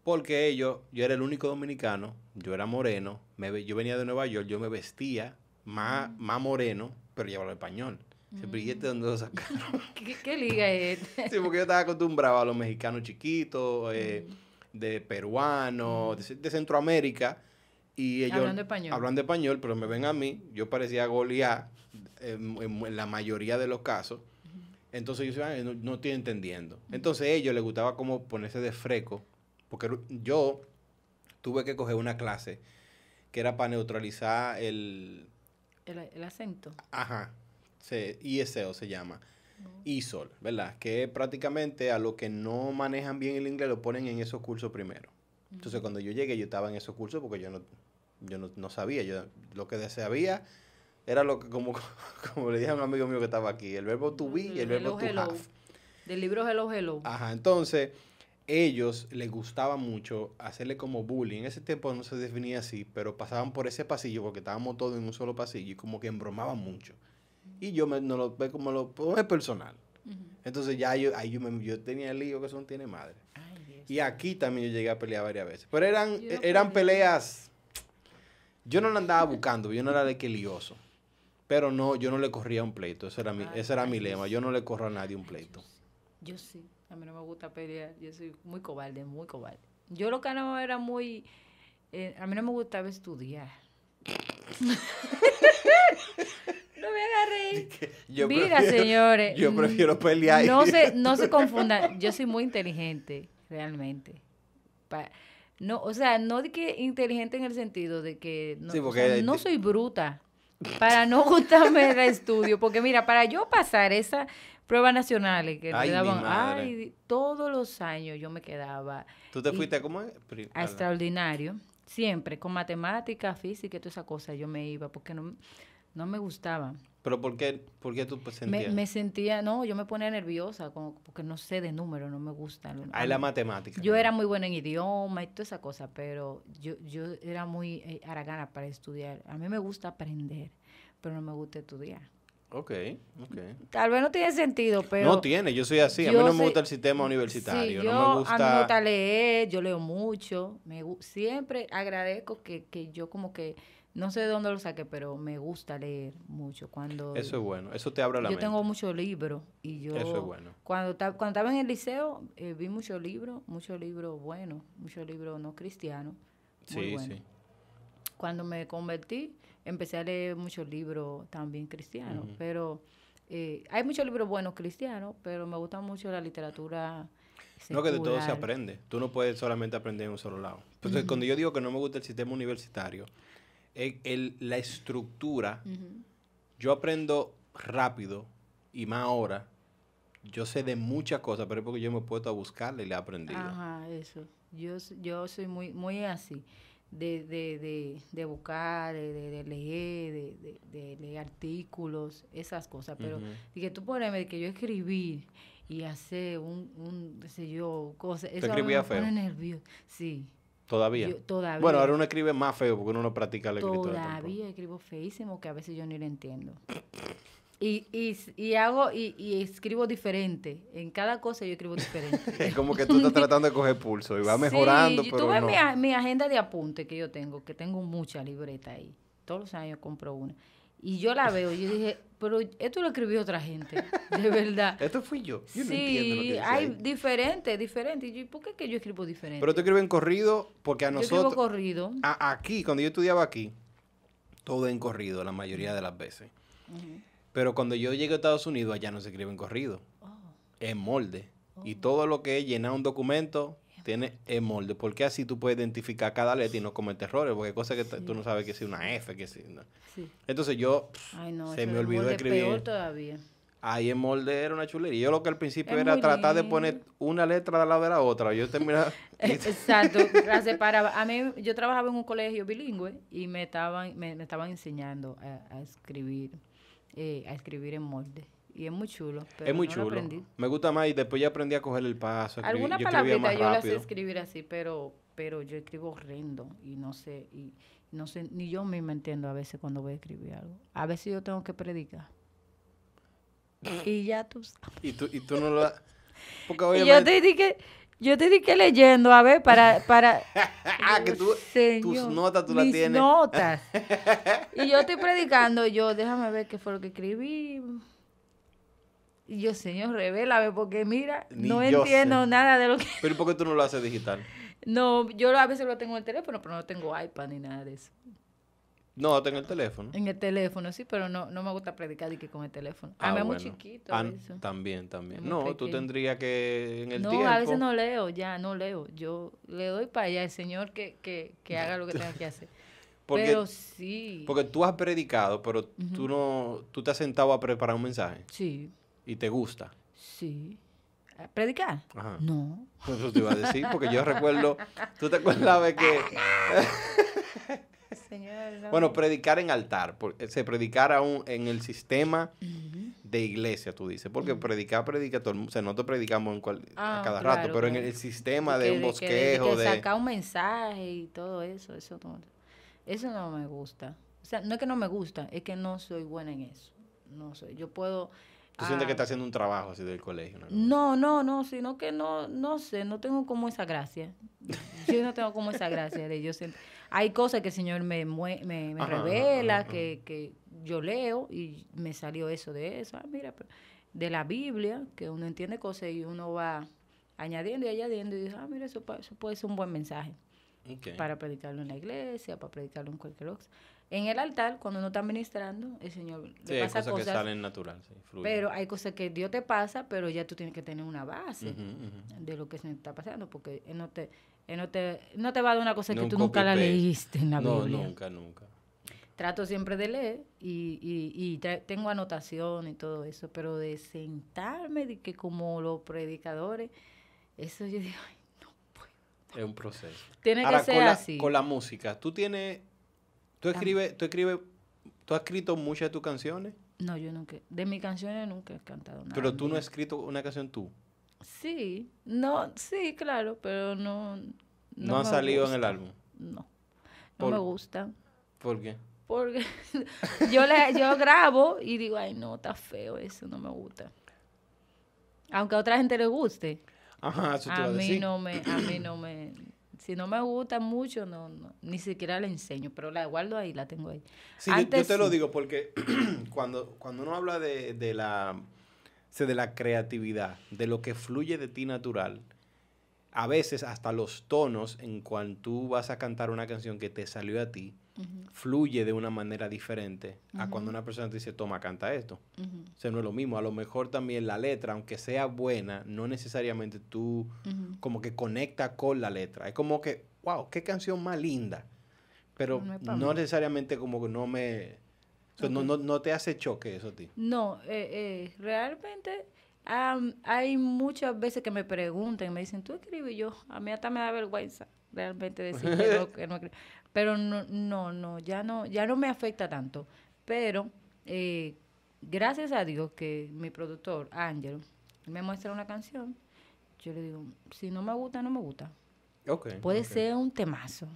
Porque ellos, yo era el único dominicano, yo era moreno, me, yo venía de Nueva York, yo me vestía más, mm. más moreno, pero yo hablaba español. Se brillete mm. donde lo sacaron. ¿Qué, liga es este? Sí, porque yo estaba acostumbrado a los mexicanos chiquitos, mm. eh, de peruanos, de, Centroamérica. Y ellos, hablando español. español, pero me ven a mí, yo parecía golear en, la mayoría de los casos. Entonces yo no, no, estoy entendiendo. Entonces ellos les gustaba como ponerse de freco porque yo tuve que coger una clase que era para neutralizar el... El, acento. Ajá. Se, ISO se llama. Uh ¿verdad? Que prácticamente a los que no manejan bien el inglés lo ponen en esos cursos primero. Entonces cuando yo llegué yo estaba en esos cursos porque yo no, yo no, sabía. Yo lo que deseaba era lo que, como, como le dije a un amigo mío que estaba aquí, el verbo to be y el mm, verbo to have. Del libro Hello Hello. Ajá, entonces ellos les gustaba mucho hacerle como bullying. En ese tiempo no se definía así, pero pasaban por ese pasillo porque estábamos todos en un solo pasillo y como que embromaban mucho. Y yo me, no lo, como lo, personal. Entonces ya yo, yo, me, tenía el lío que son tiene madre. y aquí también yo llegué a pelear varias veces. Pero eran, eran peleas. Yo no la andaba buscando, yo no era de que lioso. Pero no, yo no le corría un pleito. Ese era mi, ese era mi lema. Yo no le corro a nadie un pleito. Yo sí. A mí no me gusta pelear, yo soy muy cobarde, muy cobarde. Yo lo que no era muy... Eh, a mí no me gustaba estudiar. no me agarré. Mira, señores. Yo prefiero pelear. No se, no se confundan. Yo soy muy inteligente, realmente. no, o sea, no de que inteligente en el sentido de que no, no soy bruta para no gustarme de estudio, porque mira, para yo pasar esas prueba nacionales que me daban, ay, todos los años yo me quedaba. ¿Tú te fuiste como a extraordinario? Siempre, con matemática, física y toda esa cosa yo me iba, porque no, no me gustaba. ¿Pero por qué, por tú pues, sentías? Me, sentía, no, yo me ponía nerviosa, como, porque no sé de números, no me gusta. Ah, la matemática. Yo era muy buena en idioma y toda esa cosa, pero yo, yo era muy eh, aragana para estudiar. A mí me gusta aprender, pero no me gusta estudiar. Ok, ok. Tal vez no tiene sentido, pero... No tiene, yo soy así. a mí no me gusta el sistema universitario. no me gusta... leer, yo leo mucho. Me, siempre agradezco que yo como que no sé de dónde lo saqué, pero me gusta leer mucho. cuando Eso es bueno, eso te abre la mente. Yo tengo muchos libros y yo... Eso es bueno. Cuando, cuando estaba en el liceo eh, vi muchos libros, muchos libros buenos, muchos libros no cristianos. sí, sí. Cuando me convertí, empecé a leer muchos libros también cristianos, pero... Eh, hay muchos libros buenos cristianos, pero me gusta mucho la literatura No, que de todo se aprende. Tú no puedes solamente aprender en un solo lado. Entonces, pues, cuando yo digo que no me gusta el sistema universitario, el, la estructura. Yo aprendo rápido y más ahora. Yo sé de muchas cosas, pero es porque yo me he puesto a buscarle y le he aprendido. Ajá, eso. Yo, yo soy muy, muy así. De, buscar, de, leer, de, leer artículos, esas cosas. Pero dije tú poneme que yo escribí y hacer un, un qué sé yo, cosas. Eso me pone nervioso. Sí. ¿Todavía? Bueno, ahora uno escribe más feo porque uno no practica la escritura. Todavía escribo feísimo que a veces yo ni lo entiendo. Y, hago y, escribo diferente. En cada cosa yo escribo diferente. es como que tú estás tratando de coger pulso y va mejorando. tú ves mi, mi, agenda de apunte que yo tengo, que tengo mucha libreta ahí. Todos los años compro una. Y yo la veo, yo dije, pero esto lo escribió otra gente, de verdad. esto fui yo. sí, hay diferentes, diferente, diferente. ¿Y por qué es que yo escribo diferente? Pero tú escribes en corrido porque a yo nosotros... escribo corrido. aquí, cuando yo estudiaba aquí, todo en corrido la mayoría de las veces. Pero cuando yo llegué a Estados Unidos, allá no se escribe en corrido. Oh. En molde. Y oh. todo lo que es llenar un documento, tiene el molde. Porque así tú puedes identificar cada letra y no cometer errores. Porque hay cosas que tú no sabes que es una F, que es una… Sí. Entonces yo. se me olvidó e escribir. todavía. Ahí el molde era una chulería. Yo lo que al principio era tratar de poner una letra de lado de la otra. Yo terminaba. Exacto, la separaba. A mí, yo trabajaba en un colegio bilingüe y me estaban, me, estaban enseñando a, escribir, eh, a escribir en molde. Y es muy chulo. es muy chulo. Me gusta más y después ya aprendí a coger el paso. Algunas palabritas yo, la sé escribir así, pero, pero yo escribo horrendo y no sé, y no sé, ni yo mismo entiendo a veces cuando voy a escribir algo. A veces yo tengo que predicar. y ya tú Y tú, y tú no lo... has... Y yo te dije... Yo te dije leyendo, a ver, para... para ah, que tú, tus notas tú las tienes. notas. y yo estoy predicando, yo, déjame ver qué fue lo que escribí, y yo, Señor, revélame, porque mira, no entiendo nada de lo que... Pero ¿por qué tú no lo haces digital? No, yo a veces lo tengo en el teléfono, pero no tengo iPad ni nada de eso. No, tengo el teléfono. En el teléfono, sí, pero no, no me gusta predicar y que con el teléfono. a mí es muy chiquito. Ah, eso. También, también. No, tú tendrías que en el no, tiempo... No, a veces no leo, ya, no leo. Yo le doy para allá al Señor que, haga lo que tenga que hacer. pero sí. Porque tú has predicado, pero tú no... ¿Tú te has sentado a preparar un mensaje? Sí. ¿Y te gusta? Sí. Eh, ¿Predicar? No. Pues eso te iba a decir, porque yo recuerdo, tú te acuerdas que... Bueno, predicar en altar, eh, se predicar aún en el sistema de iglesia, tú dices, porque predicar, predica todo el mundo, o sea, nosotros predicamos a ah, cada rato, pero en el sistema de, un bosquejo, de, sacar un mensaje y todo eso, eso no, eso no me gusta. O sea, no es que no me gusta, es que no soy buena en eso. No soy. Yo puedo Tú sientes que ah. estás haciendo un trabajo así del colegio. No, no, no, sino que no, no sé, no tengo como esa gracia. Yo no tengo como esa gracia de yo Hay cosas que el Señor me, me, me revela, Que, yo leo y me salió eso de eso. Ah, mira, de la Biblia, que uno entiende cosas y uno va añadiendo y añadiendo y dice, ah, mira, eso, puede ser un buen mensaje. Para predicarlo en la iglesia, para predicarlo en cualquier otro. En el altar, cuando uno está ministrando, el Señor le sí, pasa hay cosas, que salen natural, sí, Pero hay cosas que Dios te pasa, pero ya tú tienes que tener una base de lo que se está pasando, porque Él no te, no te, va a dar una cosa que tú nunca la leíste en la Biblia. nunca, nunca. Trato siempre de leer y, tengo anotación y todo eso, pero de sentarme, de que como los predicadores, eso yo digo, ay, no puedo. Es un proceso. Tiene que ser así. con la música, tú tienes ¿Tú escribes, tú escribes, tú has escrito muchas de tus canciones? No, yo nunca. De mis canciones nunca he cantado nada. Pero tú no has escrito una canción tú. Sí, no, sí, claro, pero no. No, ha han salido en el álbum. No, no me gustan. ¿Por qué? Porque yo le, yo grabo y digo, ay, no, está feo eso, no me gusta. Aunque a otra gente le guste. Ajá, eso te a, a mí no me, a mí no me si no me gusta mucho, no, ni siquiera la enseño, pero la guardo ahí, la tengo ahí. Sí, yo, te lo digo porque cuando, cuando uno habla de, la, de la creatividad, de lo que fluye de ti natural, a veces hasta los tonos en cuanto tú vas a cantar una canción que te salió a ti, fluye de una manera diferente a cuando una persona te dice, toma, canta esto. O sea, no es lo mismo. A lo mejor también la letra, aunque sea buena, no necesariamente tú como que conecta con la letra. Es como que, wow, qué canción más linda. Pero no, necesariamente como que no me... no, te hace choque eso a ti. No, eh, eh, realmente... hay muchas veces que me preguntan, me dicen, ¿tú escribes? yo, a mí hasta me da vergüenza realmente decir que no, que no pero no, no, no, ya no, ya no me afecta tanto. Pero eh, gracias a Dios que mi productor, Ángel, me muestra una canción. Yo le digo, si no me gusta, no me gusta. Okay, Puede ser un temazo.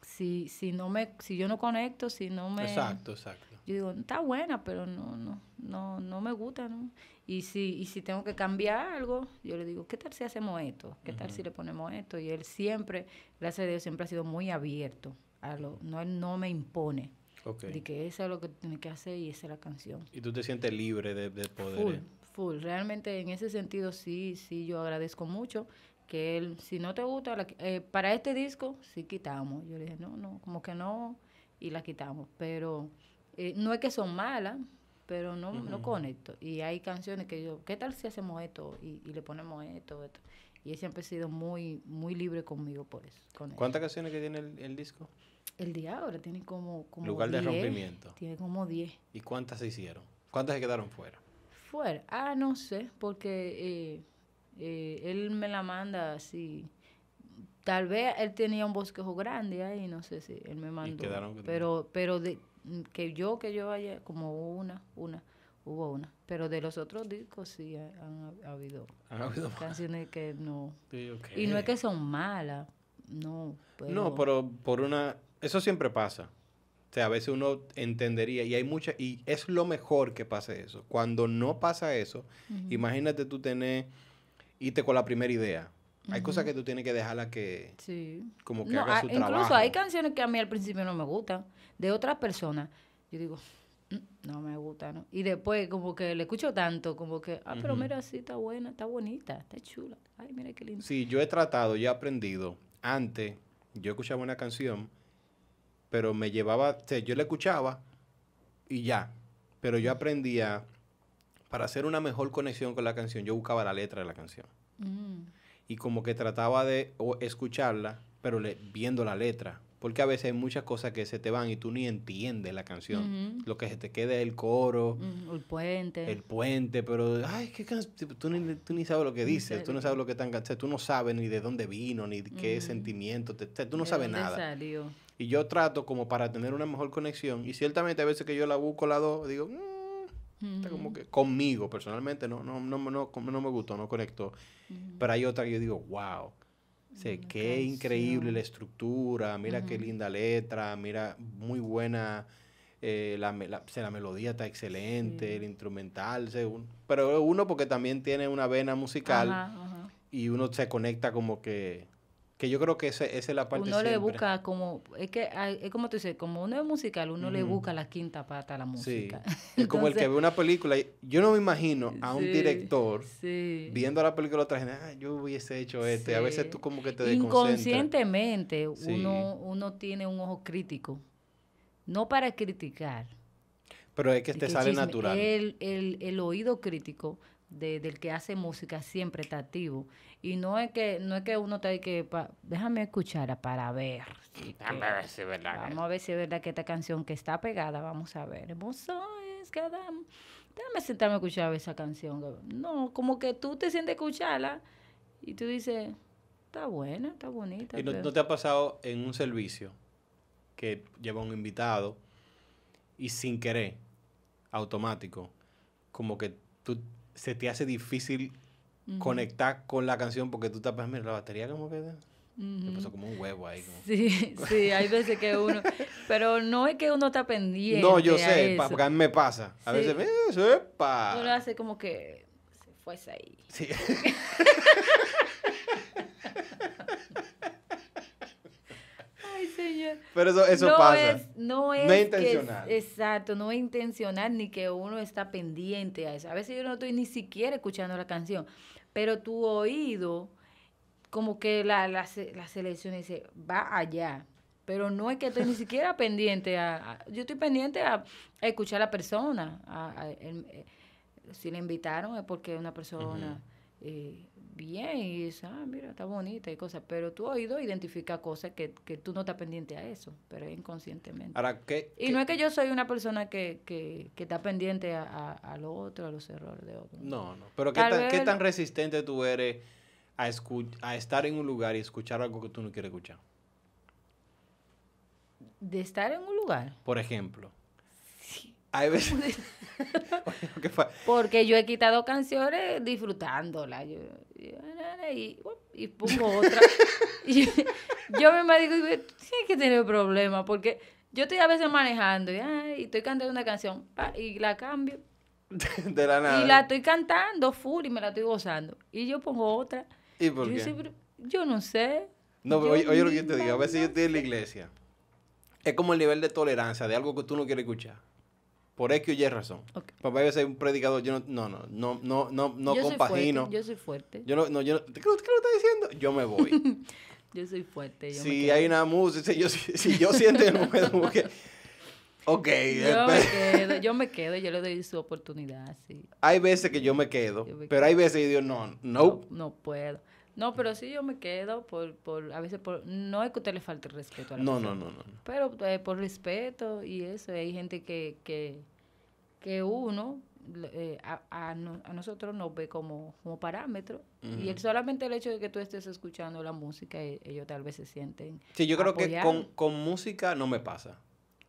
Si, si, no me, si yo no conecto, si no me... Exacto, exacto yo digo, está buena, pero no, no, no, no me gusta, ¿no? Y si, y si tengo que cambiar algo, yo le digo, ¿qué tal si hacemos esto? ¿Qué tal si le ponemos esto? Y él siempre, gracias a Dios, siempre ha sido muy abierto. A lo, no, él no me impone. Okay. De que eso es lo que tiene que hacer y esa es la canción. ¿Y tú te sientes libre de, poder? Full, eh. full. Realmente en ese sentido sí, sí, yo agradezco mucho que él, si no te gusta, eh, para este disco sí quitamos. Yo le dije, no, no, como que no, y la quitamos. Pero eh, no es que son malas, pero no, no conecto. Y hay canciones que yo, ¿qué tal si hacemos esto? Y, y le ponemos esto, esto. Y él siempre ha sido muy, muy libre conmigo por eso. Con ¿Cuántas canciones que tiene el, disco? El ahora tiene como, como Lugar de rompimiento. Tiene como 10. ¿Y cuántas se hicieron? ¿Cuántas se quedaron fuera? Fuera. Ah, no sé, porque eh, eh, él me la manda así. Tal vez él tenía un bosquejo grande ahí, no sé si él me mandó. quedaron, pero pero de, que yo que yo vaya como una una hubo una pero de los otros discos sí han, habido, canciones que no y no es que son malas no pero... no pero por una eso siempre pasa o sea, a veces uno entendería y hay muchas, y es lo mejor que pase eso. Cuando no pasa eso, imagínate tú tener te con la primera idea, hay cosas que tú tienes que dejarla que. Sí. Como que haga ah, su incluso trabajo. Incluso hay canciones que a mí al principio no me gustan. De otras personas. Yo digo, mm, no me gusta, ¿no? Y después, como que le escucho tanto, como que, ah, pero mira, sí, está buena, está bonita, está chula. Ay, mira qué lindo. Sí, yo he tratado, yo he aprendido. Antes, yo escuchaba una canción, pero me llevaba. yo la escuchaba y ya. Pero yo aprendía. Para hacer una mejor conexión con la canción, yo buscaba la letra de la canción. Mm y como que trataba de escucharla, pero le, viendo la letra. Porque a veces hay muchas cosas que se te van y tú ni entiendes la canción. Lo que se te queda es el coro. El puente. El puente, pero ay, ¿qué tú, ni, tú, ni, sabes lo que dices, tú no sabes lo que están tú no sabes ni de dónde vino, ni qué sentimiento, te, te, tú no sabes nada. Y yo trato como para tener una mejor conexión. Y ciertamente a veces que yo la busco la dos, digo, mm, como que conmigo personalmente no, no, no, no, no me gustó, no conectó. Pero hay otra que yo digo, wow. Sé, qué increíble la estructura, mira qué linda letra, mira, muy buena, eh, la, melodía está excelente, el instrumental, pero uno porque también tiene una vena musical y uno se conecta como que que yo creo que esa, es la parte Uno le busca como, es que, es como tú dices, como uno es musical, uno le busca la quinta pata a la música. es como el que ve una película, yo no me imagino a un director viendo la película otra gente, ah, yo hubiese hecho esto, a veces tú como que te Inconscientemente uno, uno tiene un ojo crítico, no para criticar. Pero es que te sale natural. El, oído crítico del que hace música siempre está activo. Y no es que no es que uno te que déjame escucharla para ver. si verdad. Vamos a ver si es verdad que esta canción que está pegada, vamos a ver. Hermoso déjame, sentarme a escuchar esa canción. No, como que tú te sientes a escucharla y tú dices, está buena, está bonita. ¿Y no, te ha pasado en un servicio que lleva un invitado y sin querer, automático, como que se te hace difícil conectar con la canción porque tú tapas, mira, la batería como que... como un huevo ahí. Sí, sí, hay veces que uno. Pero no es que uno está pendiente. No, yo sé, a porque a mí me pasa. A veces me. Eh, ¡Sepa! Uno hace como que se fuese ahí. Sí. Pero eso, eso no pasa. no es. intencional. exacto, no es intencional ni que uno está pendiente a eso. A veces yo no estoy ni siquiera escuchando la canción, pero tu oído, como que la, la, la selección dice, va allá. Pero no es que estoy ni siquiera pendiente a, Yo estoy pendiente a, escuchar a la persona. Eh, si le invitaron es porque una persona bien y dices, ah, mira, está bonita y cosas, pero tu oído identifica cosas que, tú no estás pendiente a eso, pero inconscientemente. para ¿qué, y no es que yo soy una persona que, que, está pendiente a, lo otro, a los errores de otro. No, no, pero ¿qué tan, ¿qué tan, resistente tú eres a, a estar en un lugar y escuchar algo que tú no quieres escuchar? De estar en un lugar. Por ejemplo. Sí veces... Porque yo he quitado canciones disfrutándolas. Yo, uh, y, pongo otra. yo me digo, tiene que tener problemas, porque yo estoy a veces manejando y, estoy cantando una canción ah, y la cambio. De la nada. Y la estoy cantando full y me la estoy gozando. Y yo pongo otra. ¿Y por yo qué? yo no sé. No, pero oye, lo que yo te digo. A veces yo estoy en la iglesia. Es como el nivel de tolerancia de algo que tú no quieres escuchar por X o Y razón. Porque Papá, veces ser un predicador, yo no, no, no, no, no, no yo compagino. Soy fuerte, yo soy fuerte. Yo no, no, yo no, ¿qué, lo estás diciendo? Yo me voy. yo soy fuerte. Yo si hay una música, si yo, si, yo siento que no puedo, como Ok. Yo me eh, pues. quedo, yo me quedo, yo le doy su oportunidad, sí. Hay veces que yo me quedo, pero hay veces que digo, no. No, no puedo. No, pero sí yo me quedo por, por a veces por, no es que usted le falte el respeto a la no, no, no, no, Pero eh, por respeto y eso, hay gente que, que, que uno eh, a, nosotros nos ve como, como parámetro. Y solamente el hecho de que tú estés escuchando la música, eh, ellos tal vez se sienten. Sí, yo creo que con, música no me pasa.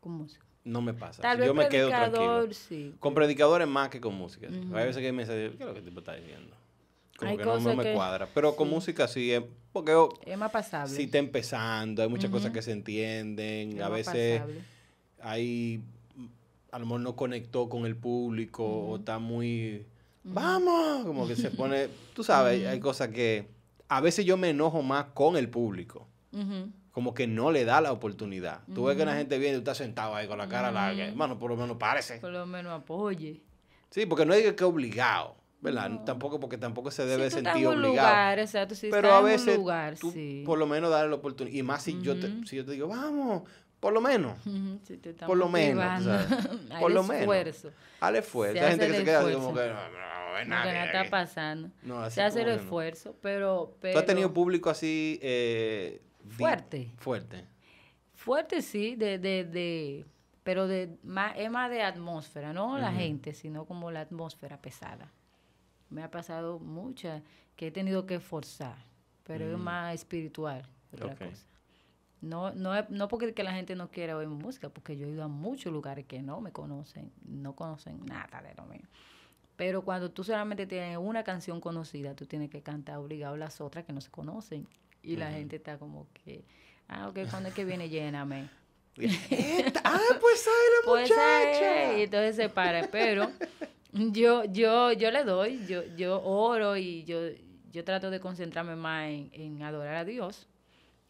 Con música. No me pasa. yo me quedo tranquilo. Sí. Con predicadores más que con música. Hay veces que me dicen, ¿qué es lo que te está diciendo? Como que no, me cuadra. Pero con música sí, es, eh, porque oh, es más pasable. Sí está empezando, hay muchas cosas que se entienden, a veces hay, a lo mejor no conectó con el público o está muy, vamos, como que se pone, tú sabes, hay cosas que a veces yo me enojo más con el público. Como que no le da la oportunidad. Tú ves que la gente viene y tú estás sentado ahí con la cara larga. Hermano, por lo menos parece. Por lo menos apoye. Sí, porque no es que obligado. ¿verdad? Tampoco, porque tampoco se debe sentir obligado. Lugar, exacto, si pero a veces, lugar, tú, sí. por lo menos, darle la oportunidad. Y más si, yo, te, si yo te digo, vamos, por lo menos. si te por lo menos. ¿sabes? por lo esfuerzo. Al esfuerzo. Hay gente que se queda así como que. No, No, está pasando. se hace el esfuerzo, pero, ¿Tú has tenido público así. Eh, fuerte. Fuerte. Fuerte, sí, de, de, de pero de, más, es más de atmósfera, no la gente, sino como la atmósfera pesada me ha pasado muchas que he tenido que forzar, pero es mm. más espiritual otra cosa. No, no, no porque la gente no quiera oír música, porque yo he ido a muchos lugares que no me conocen, no conocen nada de lo mío. Pero cuando tú solamente tienes una canción conocida, tú tienes que cantar obligado las otras que no se conocen. Y la gente está como que, ah, ok, cuando es que viene, lléname. ah, pues ahí la pues muchacha. y entonces se para, pero yo, yo, yo le doy, yo, yo oro y yo, yo trato de concentrarme más en, adorar a Dios,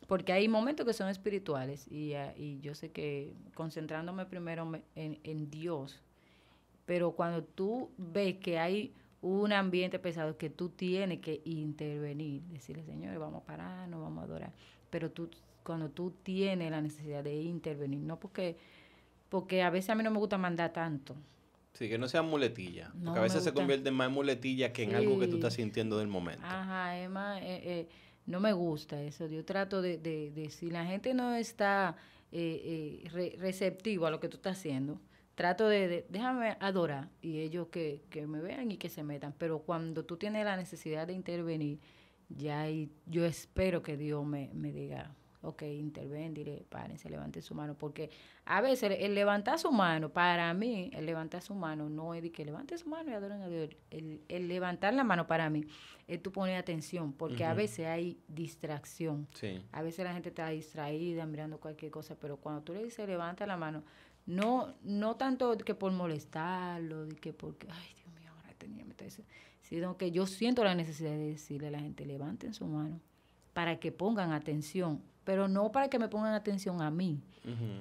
porque hay momentos que son espirituales y, ah, yo sé que concentrándome primero en, Dios, pero cuando tú ves que hay un ambiente pesado que tú tienes que intervenir, decirle, Señor, vamos a parar, no vamos a adorar, pero tú, cuando tú tienes la necesidad de intervenir, no porque, porque a veces a mí no me gusta mandar tanto, Sí, que no sean muletilla. porque a veces se convierte más en muletilla que en algo que tú estás sintiendo del momento. Ajá, Emma, eh, eh, no me gusta eso. Yo trato de, de, si la gente no está eh, eh receptiva a lo que tú estás haciendo, trato de, déjame adorar y ellos que, me vean y que se metan. Pero cuando tú tienes la necesidad de intervenir, ya y yo espero que Dios me diga, ok, interven, dile, se levante su mano, porque a veces el levantar su mano, para mí, el levantar su mano no es de que levante su mano y adoren a Dios, el, levantar la mano para mí es tú poner atención, porque a veces hay distracción, a veces la gente está distraída mirando cualquier cosa, pero cuando tú le dices levanta la mano, no, no tanto que por molestarlo, de que porque, ay Dios mío, ahora tenía, me está sino que yo siento la necesidad de decirle a la gente, levanten su mano para que pongan atención pero no para que me pongan atención a mí,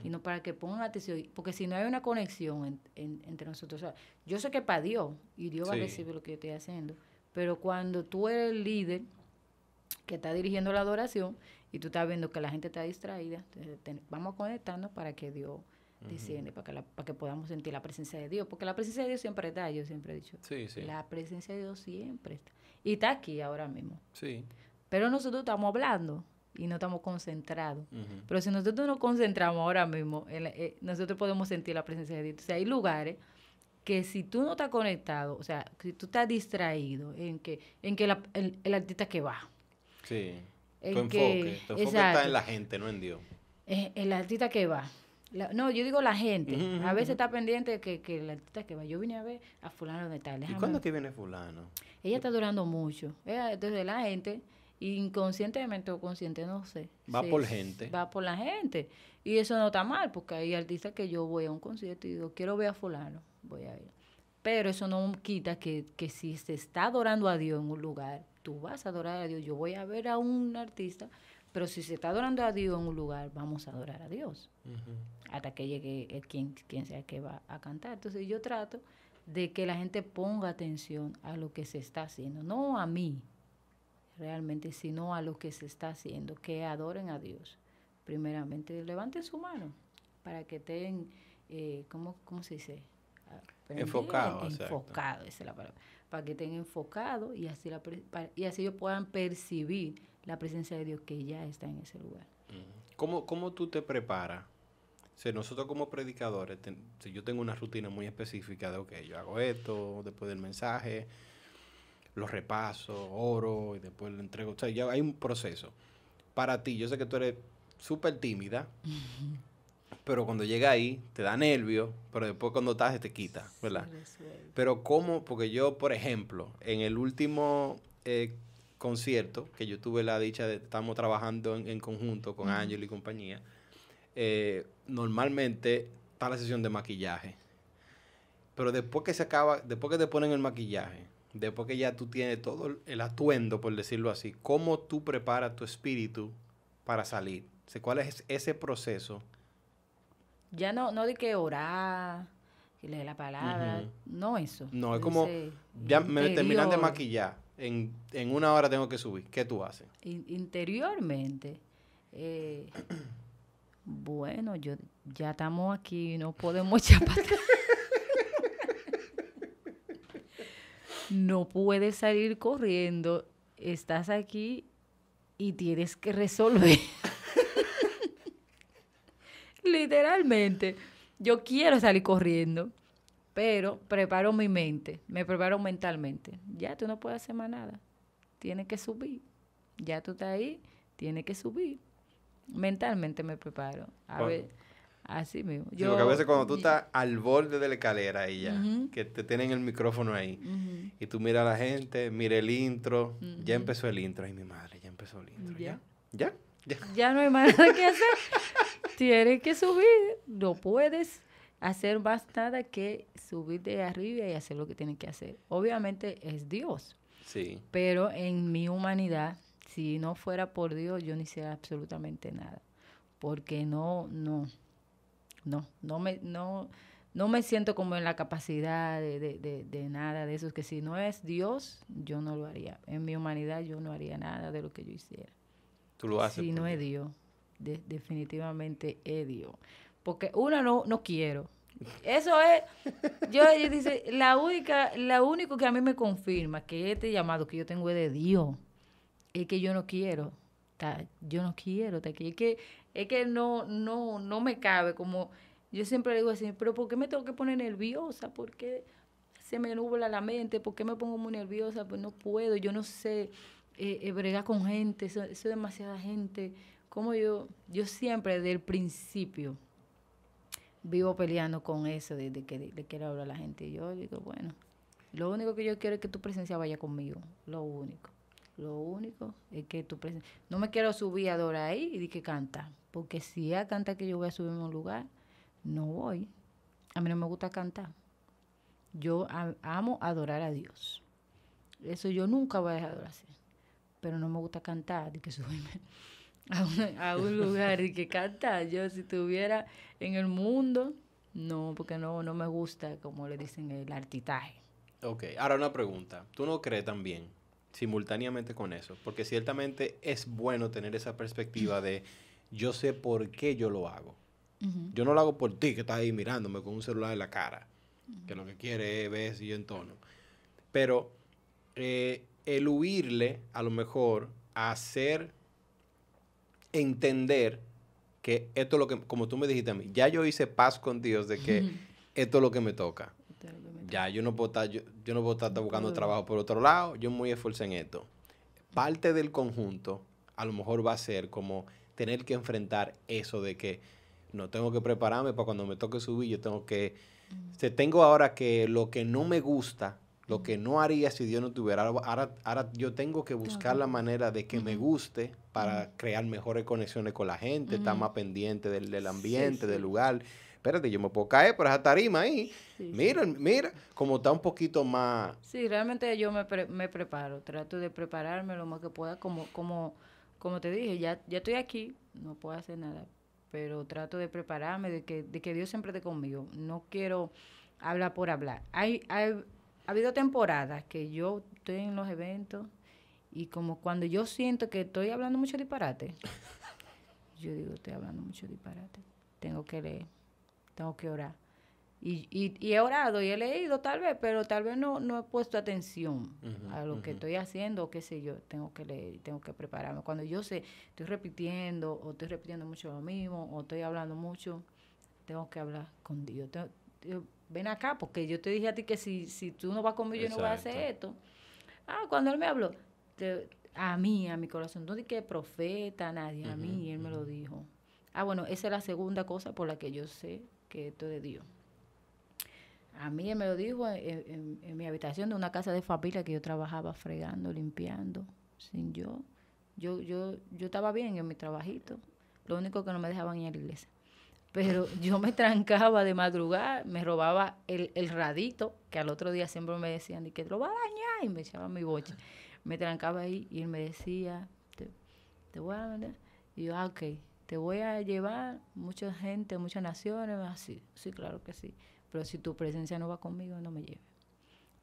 sino para que pongan atención, porque si no hay una conexión entre nosotros, yo sé que para Dios, y Dios va a recibir lo que yo estoy haciendo, pero cuando tú eres el líder que está dirigiendo la adoración y tú estás viendo que la gente está distraída, vamos a conectarnos para que Dios desciende, para, que para que podamos sentir la presencia de Dios, porque la presencia de Dios siempre está, yo siempre he dicho, la presencia de Dios siempre está, y está aquí ahora mismo. Sí. Pero nosotros estamos hablando y no estamos concentrados. Pero si nosotros nos concentramos ahora mismo, eh, nosotros podemos sentir la presencia de Dios. O sea, hay lugares que si tú no estás conectado, o sea, si tú estás distraído en que, en que el, artista que va. Sí. tu enfoque. tu enfoque está en la gente, no en Dios. Eh, el, artista que va. no, yo digo la gente. a veces está pendiente que, que el artista que va. Yo vine a ver a fulano de tal. ¿Y cuándo que viene fulano? Ella está durando mucho. entonces la gente inconscientemente o consciente, no sé. Va por gente. Va por la gente. Y eso no está mal, porque hay artistas que yo voy a un concierto y digo, quiero ver a fulano, voy a ir. Pero eso no quita que, si se está adorando a Dios en un lugar, tú vas a adorar a Dios. Yo voy a ver a un artista, pero si se está adorando a Dios en un lugar, vamos a adorar a Dios. Hasta que llegue el eh, quien, quien sea que va a cantar. Entonces yo trato de que la gente ponga atención a lo que se está haciendo, no a mí, realmente, sino a lo que se está haciendo, que adoren a Dios. Primeramente, levanten su mano para que estén, eh, ¿cómo, ¿cómo, se dice? Ah, enfocado. Enfocado, esa es la palabra. Para que estén enfocados y así, la, y así ellos puedan percibir la presencia de Dios que ya está en ese lugar. ¿Cómo, cómo tú te preparas? si nosotros como predicadores, si yo tengo una rutina muy específica de, ok, yo hago esto, después del mensaje, los repaso, oro y después lo entrego. O sea, ya hay un proceso. Para ti, yo sé que tú eres súper tímida, pero cuando llega ahí te da nervio, pero después cuando estás te quita, ¿verdad? pero cómo, porque yo, por ejemplo, en el último eh, concierto, que yo tuve la dicha de, estamos trabajando en, conjunto con Ángel y compañía, eh, normalmente está la sesión de maquillaje. Pero después que se acaba, después que te ponen el maquillaje, después que ya tú tienes todo el atuendo, por decirlo así, cómo tú preparas tu espíritu para salir. ¿Cuál es ese proceso? Ya no, no de que orar, que leer la palabra, no eso. No, es como, ya me terminan de maquillar, en, una hora tengo que subir, ¿qué tú haces? interiormente, eh, bueno, yo ya estamos aquí, no podemos echar para atrás. no puedes salir corriendo, estás aquí y tienes que resolver. Literalmente, yo quiero salir corriendo, pero preparo mi mente, me preparo mentalmente. Ya tú no puedes hacer más nada, tienes que subir. Ya tú estás ahí, tienes que subir. Mentalmente me preparo. A ver. Así mismo. Yo, que a veces cuando tú estás al borde de la escalera y ya, que te tienen el micrófono ahí, y tú miras a la gente, mira el intro, ya empezó el intro, ay mi madre, ya empezó el intro. Ya, ya, ya. Ya, no hay más que hacer. Tienes que subir, no puedes hacer más nada que subir de arriba y hacer lo que tienes que hacer. Obviamente es Dios. Sí. Pero en mi humanidad, si no fuera por Dios, yo ni hiciera absolutamente nada. Porque no, no, no, no me, no, no me siento como en la capacidad de, nada de eso. que si no es Dios, yo no lo haría. En mi humanidad yo no haría nada de lo que yo hiciera. Tú lo haces. Si no es pues. Dios, definitivamente es Dios. Porque uno no, no quiero. Eso es, yo, yo, dice, la única, la único que a mí me confirma que este llamado que yo tengo es de Dios, es que yo no quiero yo no quiero Es que, es que no, no, no me cabe. Como yo siempre digo así, pero ¿por qué me tengo que poner nerviosa? ¿Por qué se me nubla la mente? ¿Por qué me pongo muy nerviosa? Pues no puedo, yo no sé eh, eh bregar con gente, eso, demasiada gente. Como yo, yo siempre desde el principio vivo peleando con eso de, que le quiero hablar a la gente. Y yo digo, bueno, lo único que yo quiero es que tu presencia vaya conmigo, lo único. Lo único es que tu presencia. No me quiero subir a adorar ahí y di que canta. Porque si ella canta que yo voy a subirme a un lugar, no voy. A mí no me gusta cantar. Yo amo adorar a Dios. Eso yo nunca voy a dejar de hacer. Pero no me gusta cantar, de que subirme a un, lugar y que canta. Yo si estuviera en el mundo, no, porque no, no me gusta, como le dicen, el artitaje. Ok, ahora una pregunta. ¿Tú no crees también simultáneamente con eso, porque ciertamente es bueno tener esa perspectiva de yo sé por qué yo lo hago. Yo no lo hago por ti que estás ahí mirándome con un celular en la cara, que lo que quiere es ver si yo entono. Pero eh, el huirle a lo mejor a hacer entender que esto es lo que, como tú me dijiste a mí, ya yo hice paz con Dios de que esto es lo que me toca ya, yo no puedo estar, yo, no buscando mm. trabajo por otro lado, yo muy esfuerzo en esto. Parte del conjunto a lo mejor va a ser como tener que enfrentar eso de que no tengo que prepararme para cuando me toque subir, yo tengo que... Mm. se Tengo ahora que lo que no me gusta, lo que no haría si Dios no tuviera, ahora, ahora yo tengo que buscar la manera de que me guste para crear mejores conexiones con la gente, estar más pendiente del, del ambiente, del lugar espérate, yo me puedo caer por esa tarima ahí. mira, mira, como está un poquito más... Sí, realmente yo me, me preparo, trato de prepararme lo más que pueda, como, como, como te dije, ya, ya estoy aquí, no puedo hacer nada, pero trato de prepararme, de que, de que Dios siempre esté conmigo. No quiero hablar por hablar. Hay, hay, ha habido temporadas que yo estoy en los eventos y como cuando yo siento que estoy hablando mucho disparate, yo digo, estoy hablando mucho disparate, tengo que leer tengo que orar. Y, y, he orado y he leído tal vez, pero tal vez no, no he puesto atención a lo que estoy haciendo, o qué sé yo, tengo que leer, tengo que prepararme. Cuando yo sé, estoy repitiendo o estoy repitiendo mucho lo mismo o estoy hablando mucho, tengo que hablar con Dios. ven acá, porque yo te dije a ti que si, si tú no vas conmigo, yo no voy a hacer esto. Ah, cuando Él me habló, a mí, a mi corazón, no dije profeta, nadie, a mí, Él me lo dijo. Ah, bueno, esa es la segunda cosa por la que yo sé que esto de Dios. A mí él me lo dijo en, mi habitación de una casa de familia que yo trabajaba fregando, limpiando, sin yo. Yo, yo, yo estaba bien en mi trabajito. Lo único que no me dejaban ir a la iglesia. Pero yo me trancaba de madrugada, me robaba el, radito, que al otro día siempre me decían, y que lo va a dañar, y me echaba mi bocha. Me trancaba ahí y él me decía, te, voy a mandar. Y yo, ah, ok te voy a llevar mucha gente, muchas naciones, así, ah, sí, claro que sí, pero si tu presencia no va conmigo, no me lleves.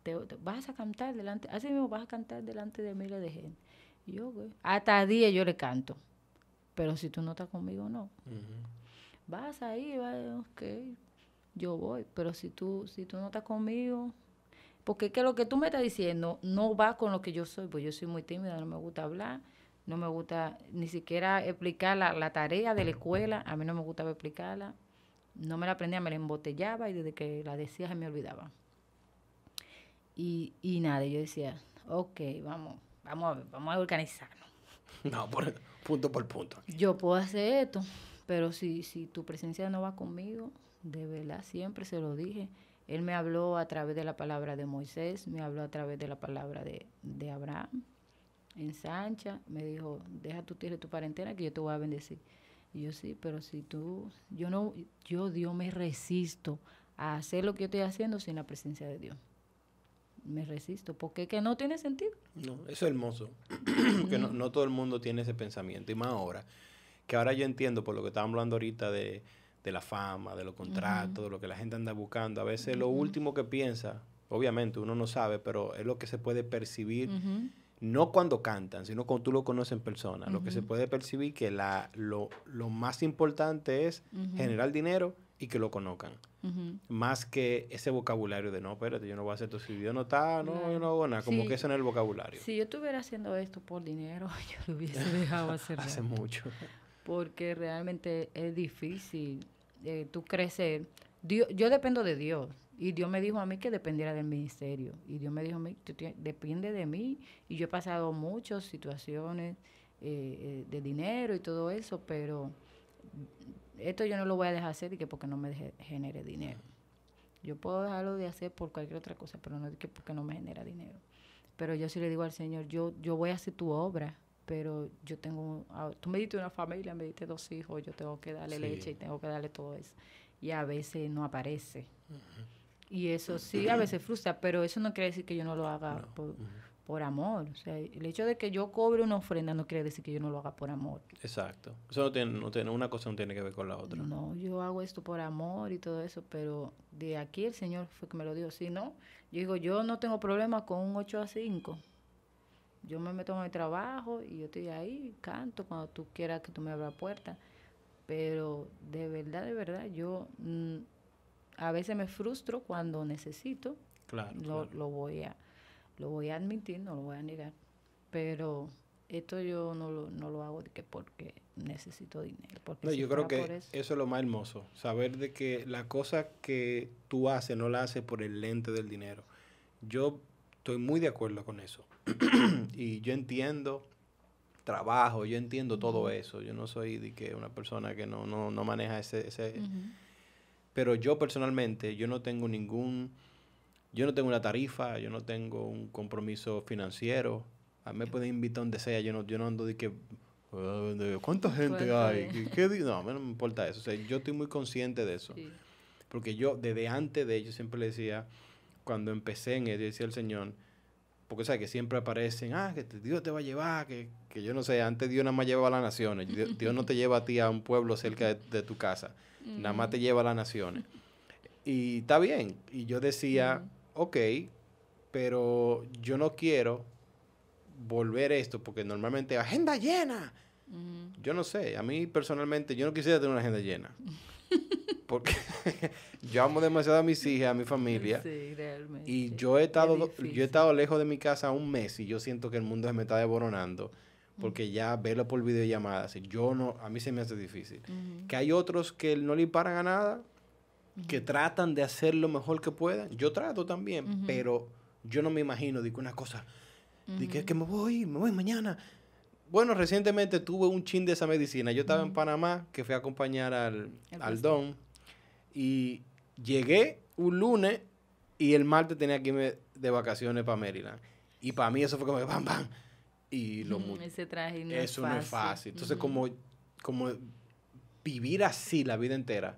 Te, vas a cantar delante, así mismo vas a cantar delante de miles de gente. yo, hasta a día yo le canto, pero si tú no estás conmigo, no. Vas ahí, vas, ok, yo voy, pero si tú, si tú no estás conmigo, porque que lo que tú me estás diciendo no va con lo que yo soy, pues yo soy muy tímida, no me gusta hablar, no me gusta ni siquiera explicar la, tarea de la escuela, a mí no me gustaba explicarla, no me la aprendía, me la embotellaba y desde que la decía se me olvidaba. Y, y nada, yo decía, ok, vamos, vamos a, vamos a organizarnos. No, punto por punto. Yo puedo hacer esto, pero si, si tu presencia no va conmigo, de verdad, siempre se lo dije. Él me habló a través de la palabra de Moisés, me habló a través de la palabra de, de Abraham, ensancha, me dijo, deja tu tierra y tu parentela que yo te voy a bendecir. Y yo sí, pero si tú, yo no, yo Dios me resisto a hacer lo que yo estoy haciendo sin la presencia de Dios. Me resisto, porque que no tiene sentido. No, eso es hermoso, porque no, todo el mundo tiene ese pensamiento, y más ahora, que ahora yo entiendo por lo que estábamos hablando ahorita de, la fama, de los contratos, de lo que la gente anda buscando. A veces lo último que piensa, obviamente uno no sabe, pero es lo que se puede percibir no cuando cantan, sino cuando tú lo conoces en persona. Lo que se puede percibir que la, lo, más importante es generar dinero y que lo conozcan. Más que ese vocabulario de no, espérate, yo no voy a hacer esto. Si Dios no está, no, yo no hago nada. Como que eso en el vocabulario. Si yo estuviera haciendo esto por dinero, yo lo hubiese dejado hacer. Hace mucho. Porque realmente es difícil eh, tú crecer. Dios, yo dependo de Dios. Y Dios me dijo a mí que dependiera del ministerio. Y Dios me dijo a mí, depende de mí. Y yo he pasado muchas situaciones eh, eh, de dinero y todo eso, pero esto yo no lo voy a dejar hacer y que porque no me genere dinero. Yo puedo dejarlo de hacer por cualquier otra cosa, pero no que porque no me genera dinero. Pero yo sí le digo al Señor, yo, yo voy a hacer tu obra, pero yo tengo, ah, tú me diste una familia, me diste dos hijos, yo tengo que darle leche y tengo que darle todo eso. Y a veces no aparece. Y eso sí a veces frustra, pero eso no quiere decir que yo no lo haga Por, amor. O sea, el hecho de que yo cobre una ofrenda no quiere decir que yo no lo haga por amor. Exacto. Eso no tiene, una cosa no tiene que ver con la otra. No, yo hago esto por amor y todo eso, pero de aquí el Señor fue que me lo dio. Si no, yo digo, yo no tengo problema con un 8 a 5 yo me meto en mi trabajo y yo estoy ahí, canto cuando tú quieras que tú me abra la puerta. Pero de verdad, de verdad, yo mm, a veces me frustro cuando necesito. Claro, lo, lo, voy a lo voy a admitir, no lo voy a negar. Pero esto yo no lo, hago de que porque necesito dinero. yo creo que eso, es lo más hermoso, saber de que la cosa que tú haces no la haces por el lente del dinero. Yo estoy muy de acuerdo con eso. y yo entiendo trabajo, yo entiendo todo eso. Yo no soy de que una persona que no, maneja ese, pero yo personalmente, yo no tengo ningún, yo no tengo una tarifa, yo no tengo un compromiso financiero. A mí me pueden invitar donde sea, yo no, yo no ando de que, ah, ¿cuánta gente hay? no, a mí no me importa eso. O sea, yo estoy muy consciente de eso. Porque yo, desde antes de ello, siempre le decía, cuando empecé en él, decía el Señor, porque sabes que siempre aparecen, ah, que Dios te va a llevar, que, que yo no sé, antes Dios nada más llevaba a las naciones, Dios, Dios, no te lleva a ti a un pueblo cerca de, de tu casa nada más te mm. lleva a las naciones. Y está bien. Y yo decía, mm. ok, pero yo no quiero volver esto porque normalmente agenda llena. Mm. Yo no sé, a mí personalmente yo no quisiera tener una agenda llena. porque yo amo demasiado a mis hijas, a mi familia. Y yo he estado, yo he estado lejos de mi casa un mes y yo siento que el mundo se me está devoronando porque ya verlo por videollamada, si yo no, a mí se me hace difícil. Que hay otros que no le paran a nada, que tratan de hacer lo mejor que puedan. Yo trato también, pero yo no me imagino, digo una cosa, digo que, que me voy, me voy mañana. Bueno, recientemente tuve un chin de esa medicina. Yo estaba en Panamá, que fui a acompañar al, al Don, y llegué un lunes y el martes tenía que irme de vacaciones para Maryland. Y para mí eso fue como, bam, bam y lo mucho. Eso es no es fácil. Entonces, como, como vivir así la vida entera,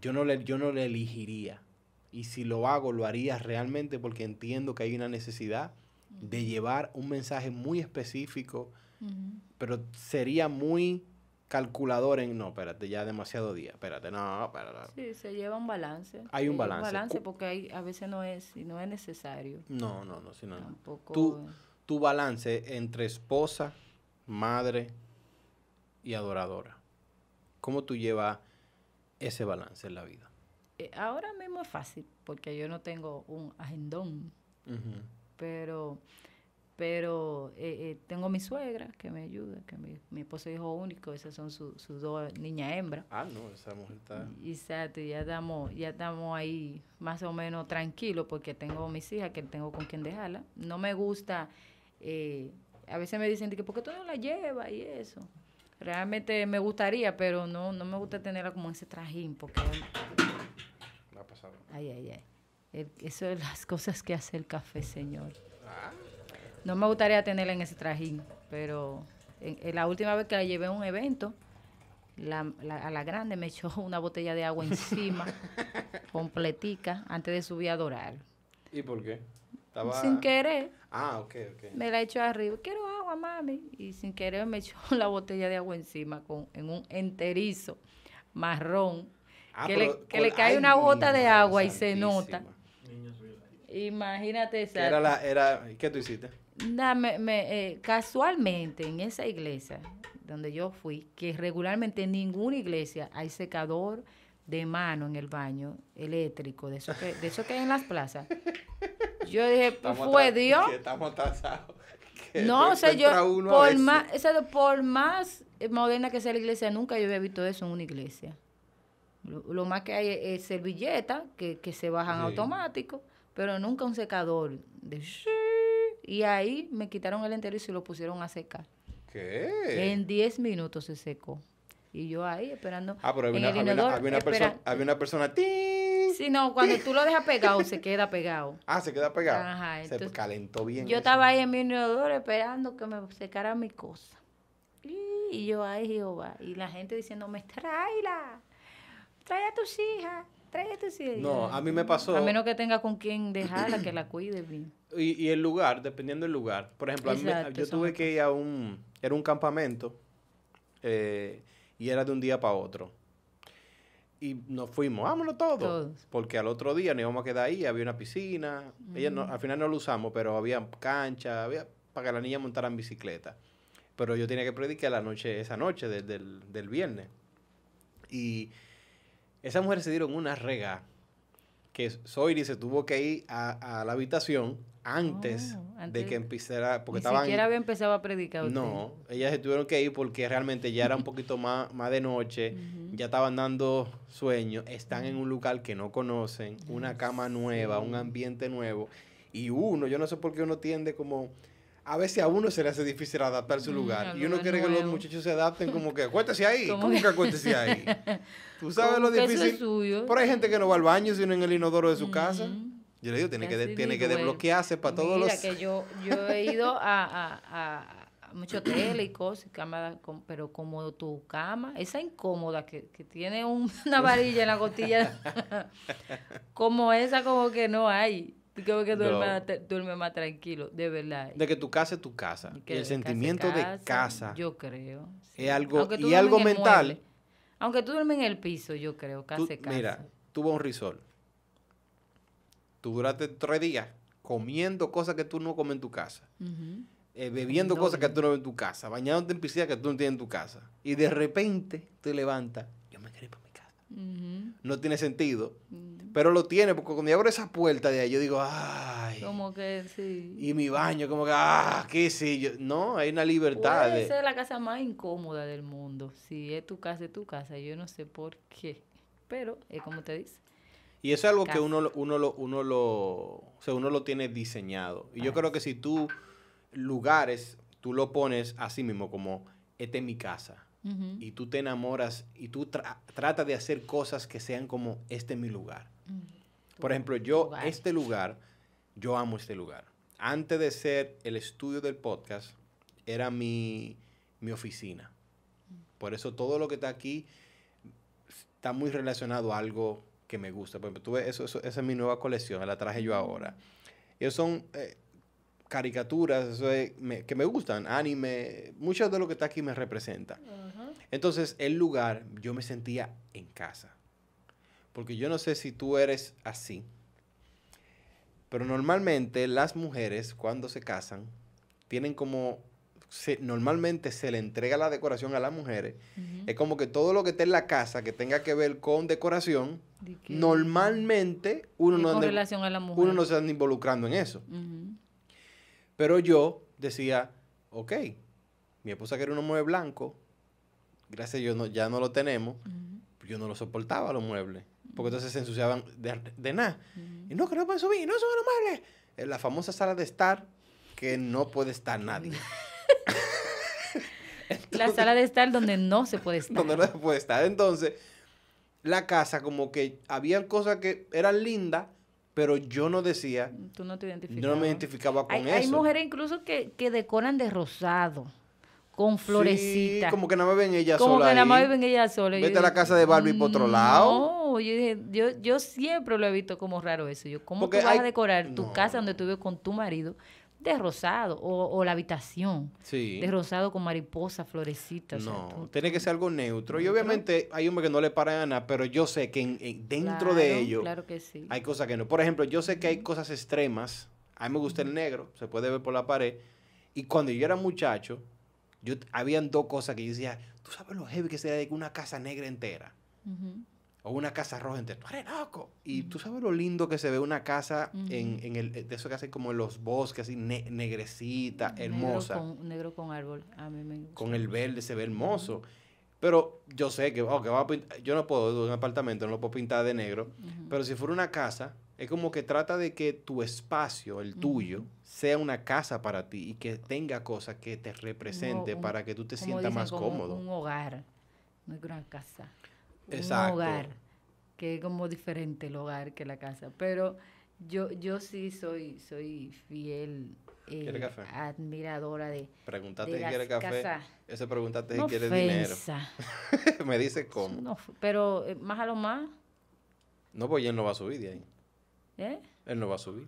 yo, no le, yo no le elegiría. Y si lo hago, lo haría realmente porque entiendo que hay una necesidad de llevar un mensaje muy específico, pero sería muy calculador en, no, espérate, ya demasiado día, espérate, no, espérate. Sí, se lleva un balance. Hay un balance. Un balance porque hay, a veces no es, no es necesario. No, no, no, si Tampoco. Tú, tu balance entre esposa, madre y adoradora? ¿Cómo tú llevas ese balance en la vida? Eh, ahora mismo es fácil, porque yo no tengo un agendón, pero, pero eh, eh, tengo mi suegra que me ayuda, que mi, mi esposo es hijo único, esas son sus dos niñas hembras. Ah, no, esa mujer está... Exacto, ya estamos, ya estamos ahí más o menos tranquilos porque tengo mis hijas que tengo con quien dejarla. No me gusta eh, a veces me dicen que, ¿por qué tú no la llevas? Y eso. Realmente me gustaría, pero no, no me gusta tenerla como en ese trajín, Ay, ay, ay. eso es las cosas que hace el café, señor. No me gustaría tenerla en ese trajín, pero la última vez que la llevé a un evento, a la grande me echó una botella de agua encima, completica, antes de subir a dorar. ¿Y por qué? Sin querer. Ah, me la echó arriba. Quiero agua, mami. Y sin querer me echó la botella de agua encima con, en un enterizo marrón. Ah, que, le, cae una gota de agua y se nota. Imagínate Era era, ¿Qué tú hiciste? Eh, casualmente en esa iglesia donde yo fui, que regularmente en ninguna iglesia hay secador, de mano en el baño eléctrico, de eso que, de que hay en las plazas. Yo dije, pues fue Dios. estamos No, o sea, yo, por más, eh, moderna que sea la iglesia, nunca yo había visto eso en una iglesia. Lo, más que hay es servilletas que, se bajan automáticos automático, pero nunca un secador. Y ahí me quitaron el entero y se lo pusieron a secar. En 10 minutos se secó. Y yo ahí esperando. Ah, pero había, una, persona. Había una persona. no, cuando tú lo dejas pegado, se queda pegado. Ah, se queda pegado. Ajá. se calentó bien. Yo estaba ahí en mi inodoro esperando que me secara mi cosa. Y yo, ahí, Jehová. Y la gente diciéndome, tráela. Trae a tus hijas. Trae a tus hijas. No, a mí me mm, pasó. A menos que tenga con quien dejarla, que la cuide bien. Y, el lugar, dependiendo del lugar. Por ejemplo, yo tuve que ir a un. Era un campamento. Eh, y era de un día para otro. Y nos fuimos, vámonos todos, Porque al otro día nos íbamos a quedar ahí, había una piscina. Ella no, mm. al final no lo usamos, pero había cancha, había para que niña montara montaran bicicleta. Pero yo tenía que predicar la noche, esa noche del, del, del viernes. Y esas mujeres se dieron una rega que Soiri se tuvo que ir a, la habitación antes, oh, de que empezara, porque estaban... siquiera había empezado a predicar. No, ellas se tuvieron que ir porque realmente ya era un poquito más, más de noche, ya estaban dando sueño, están en un lugar que no conocen, una cama nueva, un ambiente nuevo, y uno, yo no sé por qué uno tiende como a veces a uno se le hace difícil adaptar su mm, lugar. y uno quiere que los muchachos se adapten como que cuéntese ahí, como que cuéntese ahí. Tú sabes lo difícil. Por Pero hay gente que no va al baño sino en el inodoro de su mm. casa. Yo le digo, tiene, que, tiene que desbloquearse para todos los... que yo, he ido a, a, a muchos hoteles y cosas, pero como tu cama, esa incómoda que, que tiene una varilla en la costilla, como esa como que no hay. Y que duerme, más tranquilo, de verdad. De que tu casa es tu casa. el sentimiento de casa. Yo creo. Es algo, y algo mental. aunque tú duermes en el piso, yo creo, casa casa. Mira, tuvo un risol. Tú duraste tres días comiendo cosas que tú no comes en tu casa. Eh, bebiendo cosas que tú no ves en tu casa. Bañándote en piscina que tú no tienes en tu casa. Y de repente te levantas. Yo me quiero ir para mi casa. No tiene sentido. Mm pero lo tiene, porque cuando yo abro esa puerta de ahí, yo digo, ay. Como que sí. Y mi baño, como que, ah, qué sí yo. No, hay una libertad. Puede de... la casa más incómoda del mundo. Si es tu casa, es tu casa. Yo no sé por qué, pero es como te dice. Y eso es algo que uno, uno, lo, uno, lo, o sea, uno lo tiene diseñado. Y yo creo que si tú lugares, tú lo pones así mismo, como, este es mi casa. Y tú te enamoras y tú tratas de hacer cosas que sean como, este es mi lugar. Mm. Por ejemplo, yo, este lugar, yo amo este lugar. Antes de ser el estudio del podcast, era mi, mi oficina. Por eso todo lo que está aquí está muy relacionado a algo que me gusta. Por ejemplo, tú ves, eso, esa es mi nueva colección, la traje yo ahora. Ellos son eh, caricaturas eso que me gustan, anime, mucho de lo que está aquí me representa. Entonces, el lugar, yo me sentía en casa porque yo no sé si tú eres así, pero normalmente las mujeres cuando se casan tienen como, normalmente se le entrega la decoración a las mujeres, es como que todo lo que esté en la casa que tenga que ver con decoración, normalmente uno no, uno no se está involucrando en eso. Pero yo decía, ok, mi esposa quiere un mueble blanco, gracias a Dios no, ya no lo tenemos, yo no lo soportaba los muebles porque entonces se ensuciaban de, nada. Y no, que no pueden subir, no es los En la famosa sala de estar que no puede estar nadie. la sala de estar donde no se puede estar. Donde no se puede estar. Entonces, la casa como que había cosas que eran lindas, pero yo no decía. Tú no te identificabas. Yo no me identificaba con eso. Hay mujeres incluso que, que decoran de rosado con florecitas. como que nada más ven ella sola. Como que nada más ven ella sola. Vete a la casa de Barbie por otro lado. No, yo yo, siempre lo he visto como raro eso. Yo, ¿cómo vas a decorar tu casa donde tú con tu marido? de rosado o, la habitación sí. de rosado con mariposas, florecitas. No, tiene que ser algo neutro. Y obviamente hay hombres que no le paran nada, pero yo sé que dentro de ello hay cosas que no. Por ejemplo, yo sé que hay cosas extremas. A mí me gusta el negro, se puede ver por la pared. Y cuando yo era muchacho, yo, habían dos cosas que yo decía, tú sabes lo heavy que sería de una casa negra entera. O una casa roja entera. loco. Y tú sabes lo lindo que se ve una casa en, el, eh, de eso que hace como los bosques, así negrecita, hermosa. Negro con, con árbol. A mí me Con el verde se ve hermoso. Pero yo sé que, oh, va a yo no puedo, un apartamento no lo puedo pintar de negro, pero si fuera una casa, es como que trata de que tu espacio, el tuyo, sea una casa para ti y que tenga cosas que te represente para que tú te sientas más cómodo. Un hogar, no es una casa. Un hogar, que es como diferente el hogar que la casa. Pero yo, yo sí soy, soy fiel eh, admiradora de. Preguntaste si quiere café. Ese preguntaste si quiere dinero. Me dice cómo. pero eh, más a lo más. No, pues él no va a subir de ahí. ¿Eh? Él no va a subir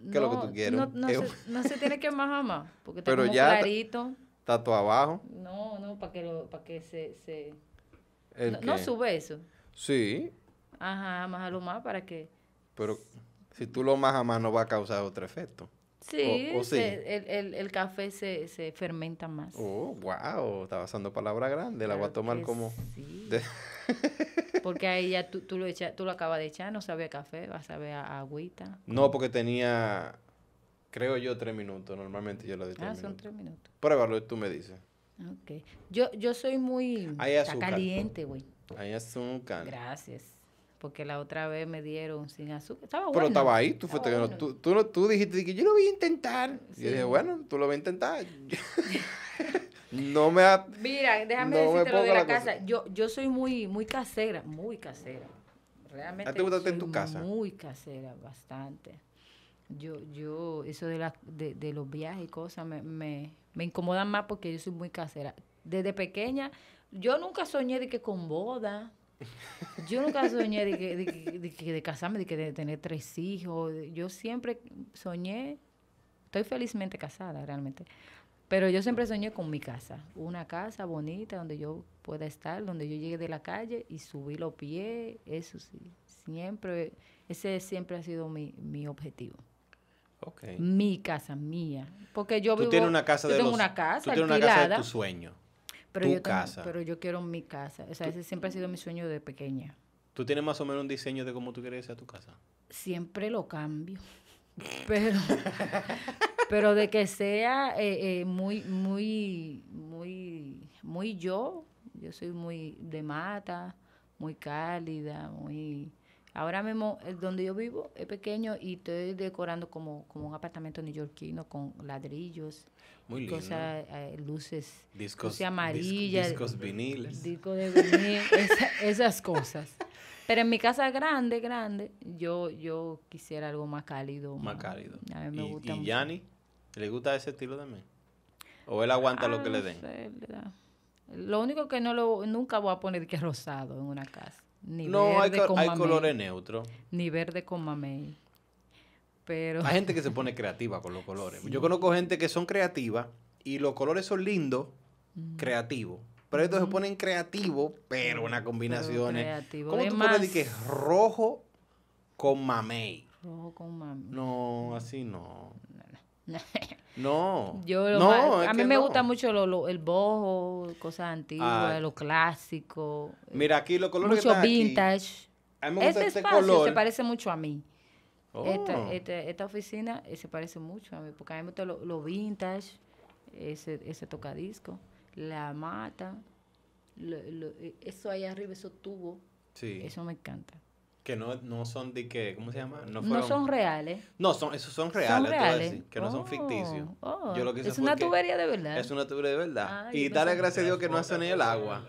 no, lo que tú No, eh, no, se, tiene que más jamás, porque está clarito. Está todo abajo. No, no, para que, lo, para que se... se... No, sube eso. Sí. Ajá, más a lo más para que... Pero si tú lo más más no va a causar otro efecto. Sí, El, café se, se, fermenta más. Oh, wow, estaba usando palabra grande, la agua a tomar como... porque ahí ya tú, lo echas tú lo acabas de echar, no sabe a café, va a saber a, agüita. No, porque tenía, creo yo, tres minutos, normalmente yo lo de tres ah, son tres minutos. Pruébalo, tú me dices. Ok. Yo, yo soy muy... ahí Está caliente, güey. Hay azúcar. Gracias porque la otra vez me dieron sin azúcar. Estaba bueno. Pero estaba ahí, tú, tú, tú, dijiste que yo lo voy a intentar. Y yo dije, bueno, tú lo vas a intentar. no me ha, Mira, déjame decirte lo de la, casa. Yo, yo soy muy, muy casera, muy casera. Realmente. te gusta en tu casa? Muy casera, bastante. Yo, yo, eso de, la, de, los viajes y cosas me, me, me incomodan más porque yo soy muy casera. Desde pequeña, yo nunca soñé de que con boda, yo nunca soñé de, que, de, de casarme, de, que de tener tres hijos. Yo siempre soñé, estoy felizmente casada realmente, pero yo siempre soñé con mi casa, una casa bonita donde yo pueda estar, donde yo llegue de la calle y subí los pies, eso sí, siempre, ese siempre ha sido mi, objetivo. Mi casa, mía. Porque yo ¿Tú tienes una casa una tienes una casa tu sueño pero yo casa. pero yo quiero mi casa. O sea, ese siempre ha sido mi sueño de pequeña. ¿Tú tienes más o menos un diseño de cómo tú quieres que sea tu casa? Siempre lo cambio. Pero, pero de que sea eh, eh, muy, muy, muy, muy yo. Yo soy muy de mata, muy cálida, muy... Ahora mismo, eh, donde yo vivo es pequeño y estoy decorando como, como un apartamento neoyorquino con ladrillos. Muy lindo. Cosas, eh, luces, discos, luces amarillas. Discos, viniles. Discos de vinil, esas cosas. Pero en mi casa grande, grande, yo, yo quisiera algo más cálido. Más, cálido. A gusta ¿Le gusta ese estilo de mí? ¿O él aguanta lo ah, que le den? lo único que no lo, nunca voy a poner que es rosado en una casa. Ni no, hay, hay colores neutros. Ni verde con mamey. Hay gente que se pone creativa con los colores. Yo conozco gente que son creativas y los colores son lindos, creativos. Pero estos se ponen creativos, pero una combinación. ¿Cómo tú puedes decir que rojo con mamey? Rojo con mamey. No, así no. No. a mí me gusta mucho el bojo, cosas antiguas, ah. lo clásico. Eh, Mira, aquí los colores mucho que vintage. me este espacio se parece mucho a mí. Oh. Esta, esta, oficina eh, se parece mucho a mí, porque a mí me gusta lo, vintage, ese, ese tocadisco, la mata, e, eso ahí arriba, esos tubos, sí. eso me encanta. Que no, no son de que, ¿cómo se llama? No, no son reales. No, son, esos son reales, que no son oh, ficticios. Oh. yo lo que es una tubería de verdad. Es una tubería de verdad. Ah, y dale gracias a Dios que no ni el agua.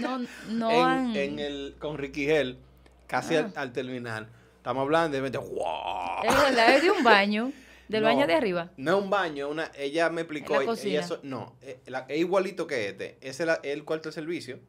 No, no. en, el, con Ricky Gel, casi ah. al, al terminar Estamos hablando de ¡wow! Es verdad, es de un baño. Del baño de arriba. No es un baño, una, ella me explicó. La no, eh, es, igualito que este. Ese Es el, cuarto de servicio.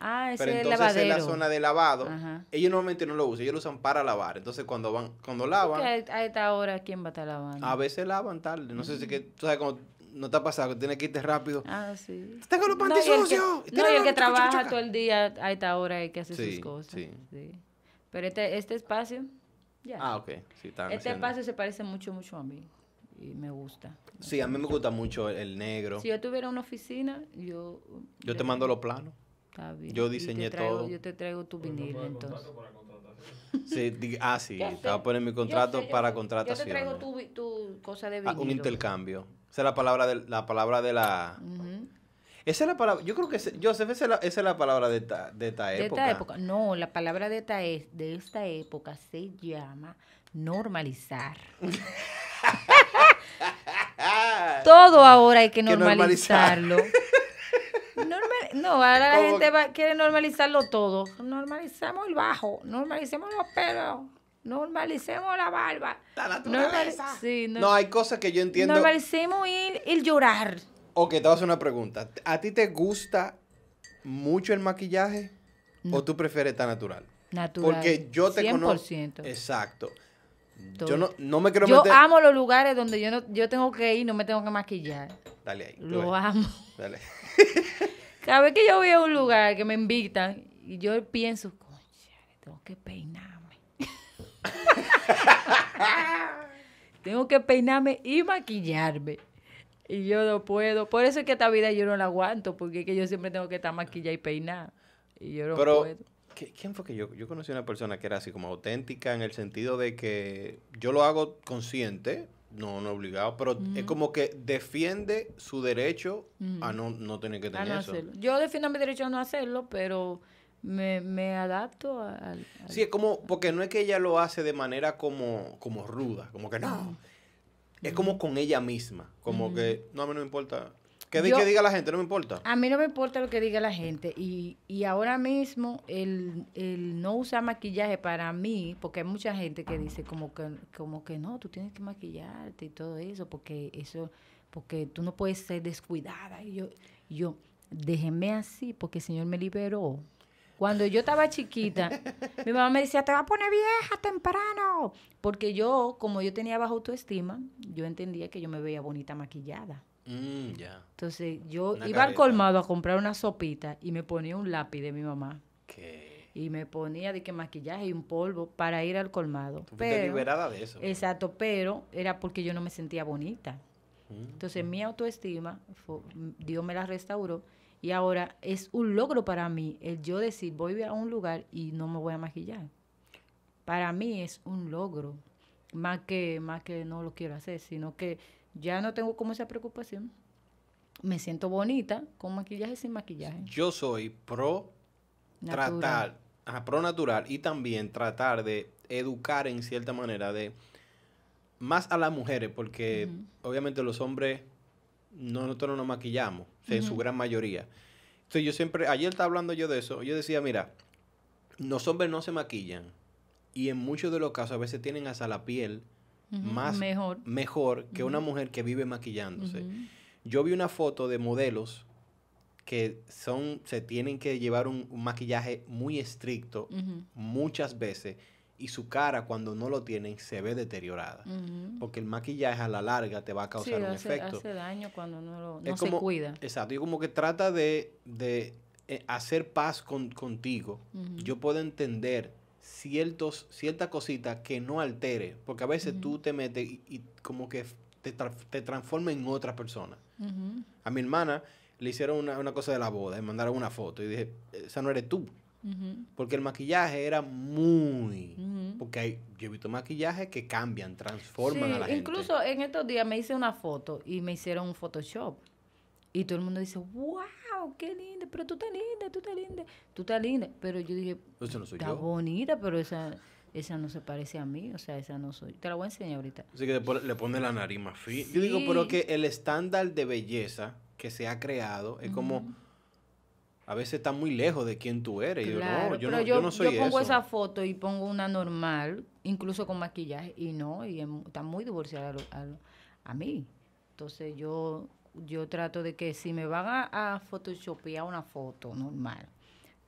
Ah, ese Pero entonces es la zona de lavado, Ajá. ellos normalmente no lo usan, ellos lo usan para lavar. Entonces cuando van, cuando lavan. a esta hora, ¿quién va a estar lavando? A veces lavan tarde. No sé si que, tú sabes, cómo? no te ha pasado, tienes que irte rápido. Ah, sí. ¡Está con los panties no, sucios. No, el que, trabaja todo el día a esta hora hay que hacer sus cosas. Sí. sí. Pero este, este espacio, ya. Ah, ok. Sí, este espacio se parece mucho, mucho a mí. Y me gusta. Sí, a mí me gusta mucho el, negro. Si yo tuviera una oficina, yo... Yo te mando los planos. Está bien. Yo diseñé todo. Yo te traigo tu vinilo, entonces. Sí, ah, sí, estaba poner mi contrato para contratación. Yo te traigo tu, cosa de ah, vinilo. un intercambio. Esa es la palabra de la, palabra de la, esa es la palabra. Yo creo que, Joseph, esa es la, palabra de esta, de esta época. No, la palabra de esta, es, de esta época se llama normalizar. Todo ahora hay que normalizarlo. no, ahora la gente quiere normalizarlo todo. Normalizamos el bajo, normalicemos los pelos, normalicemos la barba. no, hay cosas que yo entiendo. Normalicemos el, el llorar. Ok, te voy a hacer una pregunta. ¿A ti te gusta mucho el maquillaje o tú prefieres estar natural? Natural. Porque yo te conozco. Exacto. Yo no, me quiero meter. Yo amo los lugares donde yo no, yo tengo que ir, no me tengo que maquillar. Dale ahí. Lo amo. Dale. Cada que yo voy a un lugar que me invitan, y yo pienso, "Concha, tengo que peinarme. tengo que peinarme y maquillarme. Y yo no puedo. Por eso es que esta vida yo no la aguanto, porque que yo siempre tengo que estar maquillada y peinada. Y yo no puedo. ¿Quién fue que yo, yo conocí a una persona que era así como auténtica en el sentido de que yo lo hago consciente, no, obligado, pero es como que defiende su derecho a no, no, tener que tener eso. Yo defiendo mi derecho a no hacerlo, pero me, adapto al, Sí, es como, porque no es que ella lo hace de manera como, como ruda, como que no es como con ella misma. Como que, no, a mí no me importa. ¿Qué, que diga la gente? No me importa. A mí no me importa lo que diga la gente. Y, y ahora mismo, el, no usar maquillaje para mí, porque hay mucha gente que dice como que, como que no, tú tienes que maquillarte y todo eso, porque eso porque tú no puedes ser descuidada. Y yo, yo déjeme así, porque el Señor me liberó cuando yo estaba chiquita, mi mamá me decía, te vas a poner vieja temprano. Porque yo, como yo tenía baja autoestima, yo entendía que yo me veía bonita maquillada. Mm, Entonces yo iba al colmado a comprar una sopita y me ponía un lápiz de mi mamá. Y me ponía de que maquillaje y un polvo para ir al colmado. Tú pero, liberada de eso. Exacto, pero era porque yo no me sentía bonita. Mm, Entonces mm. mi autoestima, Dios me la restauró y ahora es un logro para mí el yo decir, voy a un lugar y no me voy a maquillar. Para mí es un logro, más que, más que no lo quiero hacer, sino que ya no tengo como esa preocupación. Me siento bonita con maquillaje sin maquillaje. Yo soy pro natural. tratar, pro natural y también tratar de educar en cierta manera de más a las mujeres, porque obviamente los hombres no, nosotros no nos maquillamos, en su gran mayoría. Entonces yo siempre, ayer estaba hablando yo de eso, yo decía, mira, los hombres no se maquillan y en muchos de los casos a veces tienen hasta la piel más mejor, que una mujer que vive maquillándose. Yo vi una foto de modelos que son, se tienen que llevar un maquillaje muy estricto muchas veces y su cara cuando no lo tienen se ve deteriorada. Porque el maquillaje a la larga te va a causar un efecto. Hace daño cuando no, lo, se cuida. Exacto, y como que trata de, eh, hacer paz contigo. Yo puedo entender ciertos, ciertas cositas que no altere, porque a veces tú te metes y, como que te, transformas en otra persona. A mi hermana le hicieron una, una cosa de la boda, le mandaron una foto y dije, esa no eres tú. Porque el maquillaje era muy... Porque hay, yo he visto maquillajes que cambian, transforman a la gente. Incluso en estos días me hice una foto y me hicieron un Photoshop. Y todo el mundo dice, wow, qué linda, pero tú estás linda, tú estás linda, tú estás linda. Pero yo dije, está bonita, pero esa, esa no se parece a mí, o sea, esa no soy. Te la voy a enseñar ahorita. Así que le pone la nariz más fina. Yo digo, pero que el estándar de belleza que se ha creado es como a veces está muy lejos de quién tú eres. yo, no, yo, no, yo, soy yo pongo esa foto y pongo una normal, incluso con maquillaje, y no, y em, está muy divorciada a, mí. Entonces yo, yo trato de que si me van a, a photoshopear una foto normal,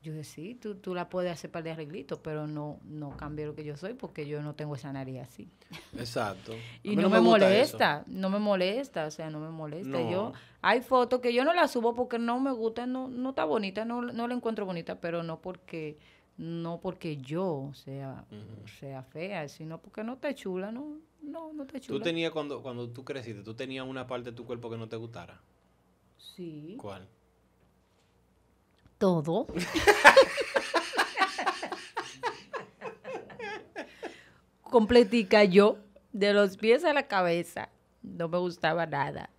yo dije, sí, tú, tú la puedes hacer para de arreglito, pero no, no lo que yo soy porque yo no tengo esa nariz así. Exacto. y no, me, molesta, no me molesta, o sea, no me molesta. Yo, hay fotos que yo no las subo porque no me gusta, no, no está bonita, no, la encuentro bonita, pero no porque, no porque yo sea, sea fea, sino porque no te chula, no, no, no está chula. Tú tenías cuando, cuando tú creciste, tú tenías una parte de tu cuerpo que no te gustara. Sí. ¿Cuál? todo. Completica yo, de los pies a la cabeza. No me gustaba nada.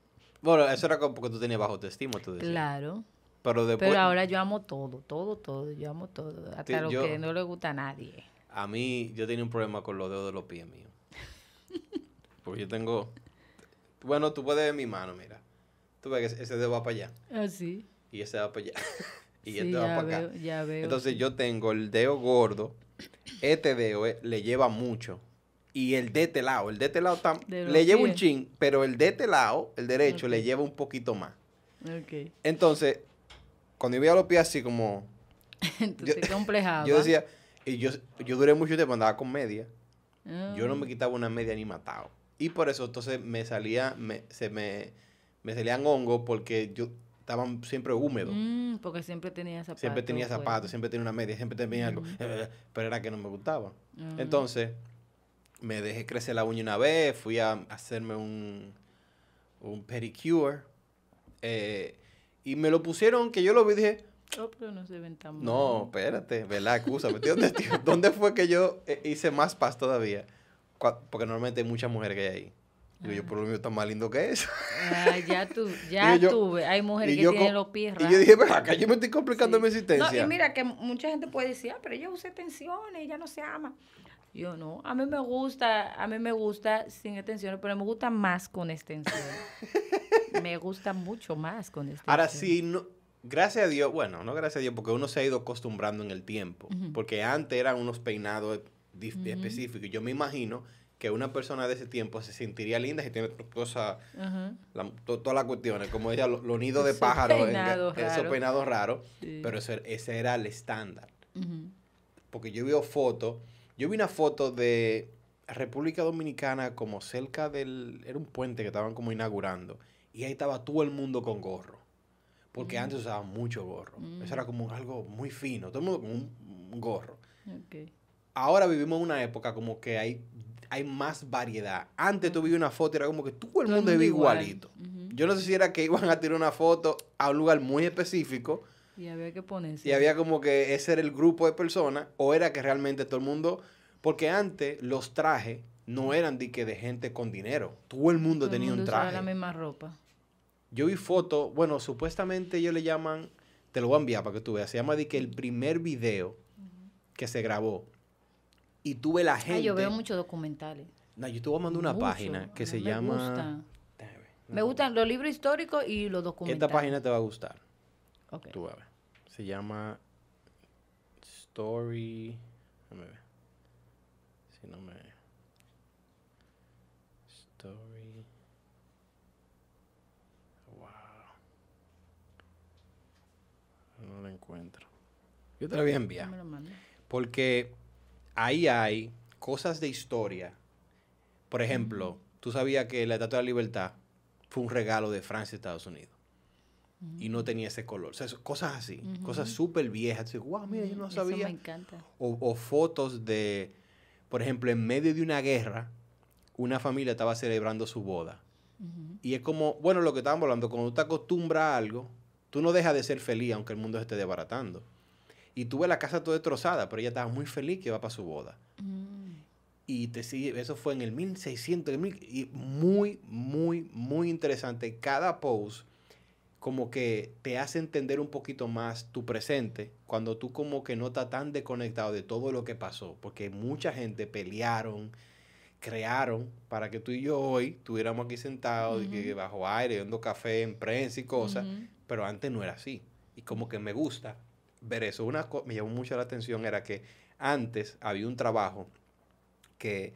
Bueno, eso era porque tú tenías bajo autoestima, tú decías. Claro. Pero, después, Pero ahora yo amo todo, todo, todo. Yo amo todo. Hasta lo que no le gusta a nadie. A mí, yo tenía un problema con los dedos de los pies míos. porque yo tengo. Bueno, tú puedes ver mi mano, mira. Tú ves que ese dedo va para allá. Ah, sí. Y ese va para allá. Ya veo. Entonces yo tengo el dedo gordo, este dedo eh, le lleva mucho. Y el de este lado, el de este lado le lleva un chin, pero el de este lado, el derecho, le lleva un poquito más. Entonces, cuando yo veía los pies así como... Entonces yo, Yo decía, yo, yo duré mucho tiempo, andaba con media. Yo no me ah. quitaba una media ni matado. Y por eso entonces me salía, se me, me salían hongos porque yo estaban siempre húmedos. Mm, porque siempre tenía zapatos. Siempre tenía pues. zapatos, siempre tenía una media, siempre tenía algo. Eh, pero era que no me gustaba. Ah. Entonces, me dejé crecer la uña una vez, fui a hacerme un, un pedicure. Eh, y me lo pusieron, que yo lo vi dije... No, oh, pero no se ven tan No, espérate, ¿verdad? Pues, ¿dónde, ¿Dónde fue que yo eh, hice más paz todavía? Porque normalmente hay muchas mujeres que hay ahí yo ah. por lo menos tan más lindo que eso. Ah, ya tú, ya tuve. Hay mujeres que tienen los pies Y yo dije, acá yo me estoy complicando mi existencia. No, y mira que mucha gente puede decir, ah, pero ella usa tensiones, ella no se ama. Yo no, a mí me gusta, a mí me gusta sin extensiones, pero me gusta más con extensiones. me gusta mucho más con extensiones. Ahora sí, no, gracias a Dios, bueno, no gracias a Dios, porque uno se ha ido acostumbrando en el tiempo. Porque antes eran unos peinados específicos. Yo me imagino que una persona de ese tiempo se sentiría linda si tiene cosas, todas las cuestiones, como ella, los nidos de pájaro, eh, esos peinados raros, pero ese, era el estándar. Porque yo veo fotos, yo vi una foto de República Dominicana como cerca del, era un puente que estaban como inaugurando, y ahí estaba todo el mundo con gorro. Porque mm. antes usaban mucho gorro. Mm. Eso era como algo muy fino, todo el mundo con un, gorro. ahora vivimos una época como que hay hay más variedad. Antes tú vi una foto y era como que todo el mundo vivía igualito. Yo no sé si era que iban a tirar una foto a un lugar muy específico. Y había que ponerse. Y había como que ese era el grupo de personas o era que realmente todo el mundo... Porque antes los trajes no eran de, de gente con dinero. Todo el mundo todo tenía el mundo un traje. Usaba la misma ropa. Yo vi fotos, bueno, supuestamente ellos le llaman, te lo voy a enviar para que tú veas, se llama de que el primer video que se grabó y tuve la gente. Ah, yo veo muchos documentales. No, yo te voy a mandar una página que se llama. Me gustan los libros históricos y los documentales. Esta página te va a gustar. Ok. Tú a ver. Se llama Story. Déjame ver. Si no me. Story. Wow. No la encuentro. Yo te la voy a enviar. Me lo Porque ahí hay cosas de historia. Por ejemplo, tú sabías que la Estatua de la Libertad fue un regalo de Francia y Estados Unidos. Y no tenía ese color. O sea, cosas así, cosas súper viejas. wow, mira, yo no sabía. O, fotos de, por ejemplo, en medio de una guerra, una familia estaba celebrando su boda. Y es como, bueno, lo que estábamos hablando, cuando tú te acostumbras a algo, tú no dejas de ser feliz aunque el mundo se esté desbaratando. Y tuve la casa toda destrozada, pero ella estaba muy feliz que iba para su boda. Mm. Y te sigue, eso fue en el 1600, y muy, muy, muy interesante. Cada post como que te hace entender un poquito más tu presente cuando tú como que no estás tan desconectado de todo lo que pasó, porque mucha gente pelearon, crearon para que tú y yo hoy estuviéramos aquí sentados y bajo aire, dando café en prensa y cosas, pero antes no era así. Y como que me gusta ver eso. Una cosa me llamó mucho la atención era que antes había un trabajo que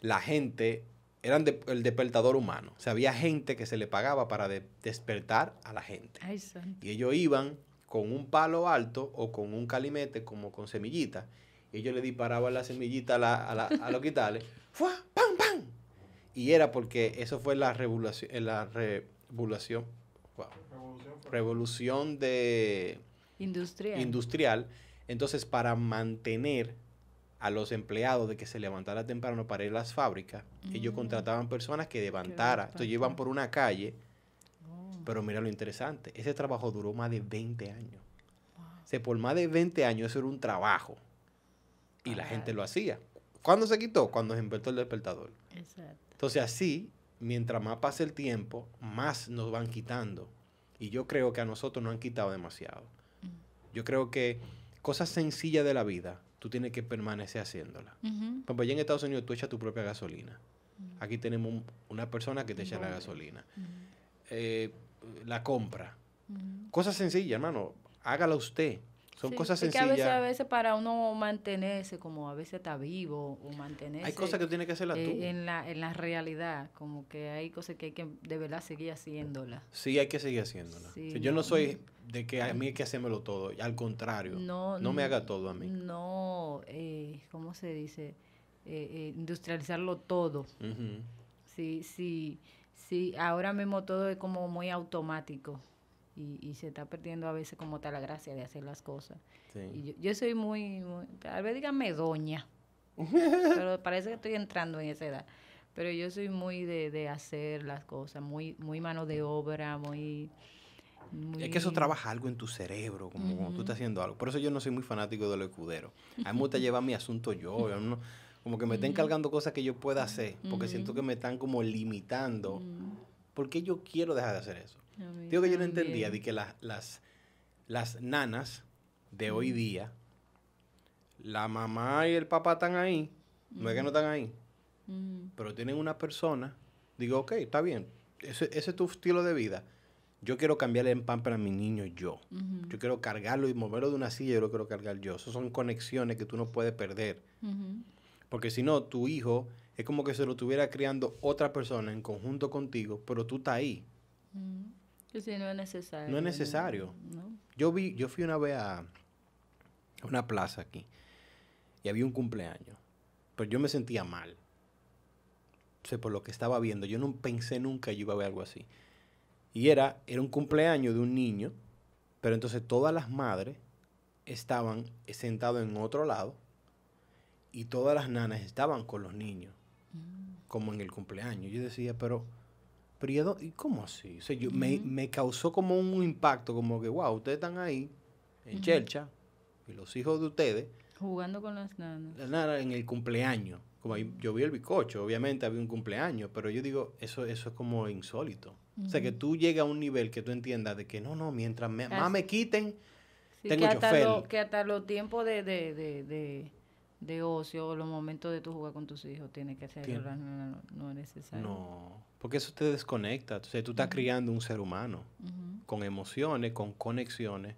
la gente eran el despertador humano. O sea, había gente que se le pagaba para despertar a la gente. y ellos iban con un palo alto o con un calimete, como con semillita. Y ellos le disparaban la semillita a, los quitales. ¡Fua! ¡Pam! ¡Pam! Y era porque eso fue la revolución. La revolución. Revolución de industrial. industrial. Entonces, para mantener a los empleados de que se levantara temprano para ir a las fábricas, ellos mm. contrataban personas que levantara. Entonces, iban por una calle. Oh. Pero mira lo interesante, ese trabajo duró más de 20 años. Se por más de 20 años eso era un trabajo. Y la gente lo hacía. ¿Cuándo se quitó? Cuando se inventó el despertador. Exacto. Entonces así, mientras más pasa el tiempo, más nos van quitando. Y yo creo que a nosotros nos han quitado demasiado. Yo creo que cosas sencillas de la vida, tú tienes que permanecer haciéndola. en Estados Unidos tú echas tu propia gasolina. Aquí tenemos una persona que te echa la gasolina. Eh, la compra. Cosas sencillas, hermano. Hágala usted. Son cosas sencillas. Es que a veces, para uno mantenerse, como a veces está vivo, o mantenerse... Hay cosas que tiene que hacer eh, En la, en la realidad, como que hay cosas que hay que de verdad seguir haciéndolas. Sí, hay que seguir haciéndolas. yo no soy de que a mí hay que hacérmelo todo, al contrario, no, me haga todo a mí. No, eh, ¿cómo se dice? Eh, eh, industrializarlo todo. Sí, sí, sí, ahora mismo todo es como muy automático y, se está perdiendo a veces como está la gracia de hacer las cosas. Y yo, soy muy, muy, tal vez díganme doña, pero parece que estoy entrando en esa edad. Pero yo soy muy de, hacer las cosas, muy, muy mano de obra, muy, Es que eso trabaja algo en tu cerebro, como tú estás haciendo algo. Por eso yo no soy muy fanático de los escuderos A mí me lleva llevar mi asunto yo, como que me está estén cargando cosas que yo pueda hacer, porque siento que me están como limitando. ¿Por qué yo quiero dejar de hacer eso? Digo que yo no entendía de que las, las, nanas de hoy día, la mamá y el papá están ahí, no es que no están ahí, pero tienen una persona. Digo, ok, está bien, ese, es tu estilo de vida. Yo quiero cambiarle en pan para mi niño yo. Yo quiero cargarlo y moverlo de una silla, yo lo quiero cargar yo. Esas son conexiones que tú no puedes perder. Porque si no, tu hijo es como que se lo estuviera criando otra persona en conjunto contigo, pero tú estás ahí no es necesario. No es necesario. Yo, vi, yo fui una vez a, una plaza aquí y había un cumpleaños, pero yo me sentía mal. sé por lo que estaba viendo, yo no pensé nunca que yo iba a ver algo así. Y era, era un cumpleaños de un niño, pero entonces todas las madres estaban sentadas en otro lado y todas las nanas estaban con los niños, mm. como en el cumpleaños. Yo decía, pero ¿y cómo así? O sea, yo, me, causó como un impacto, como que, wow, ustedes están ahí, en Chelcha, y los hijos de ustedes. Jugando con las nanas. Las nanas en el cumpleaños. Como yo vi el bizcocho, obviamente había un cumpleaños, pero yo digo, eso, eso es como insólito. O sea, que tú llegas a un nivel que tú entiendas de que no, no, mientras más me quiten, tengo que hasta, lo, que hasta los tiempos de de ocio o los momentos de tu jugar con tus hijos tiene que ser no, no, es necesario. No, porque eso te desconecta. O sea, tú estás criando un ser humano con emociones, con conexiones.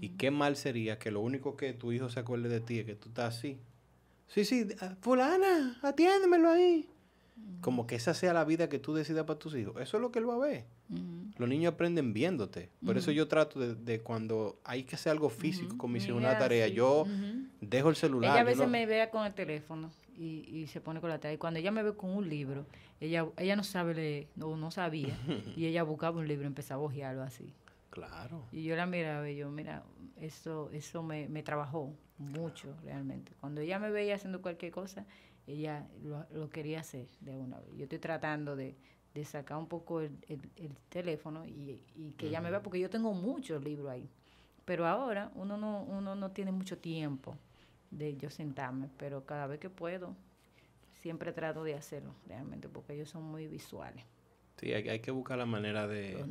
Y qué mal sería que lo único que tu hijo se acuerde de ti es que tú estás así. Sí, sí, ah, fulana, atiéndemelo ahí. Como que esa sea la vida que tú decidas para tus hijos. Eso es lo que él va a ver. Los niños aprenden viéndote. Por eso yo trato de, cuando hay que hacer algo físico con mi una tarea, yo dejo el celular. Ella a veces me vea con el teléfono y, se pone con la tarea. Y cuando ella me ve con un libro, ella, ella no sabe no, no sabía. y ella buscaba un libro y empezaba a bojearlo así. Claro. Y yo la miraba y yo, mira, eso, eso me, me trabajó mucho realmente. Cuando ella me veía haciendo cualquier cosa, ella lo, quería hacer de una vez. Yo estoy tratando de, sacar un poco el, teléfono y, que ella me vea, porque yo tengo muchos libros ahí. Pero ahora uno no, uno no tiene mucho tiempo de yo sentarme, pero cada vez que puedo, siempre trato de hacerlo, realmente, porque ellos son muy visuales. Sí, hay, que buscar la manera de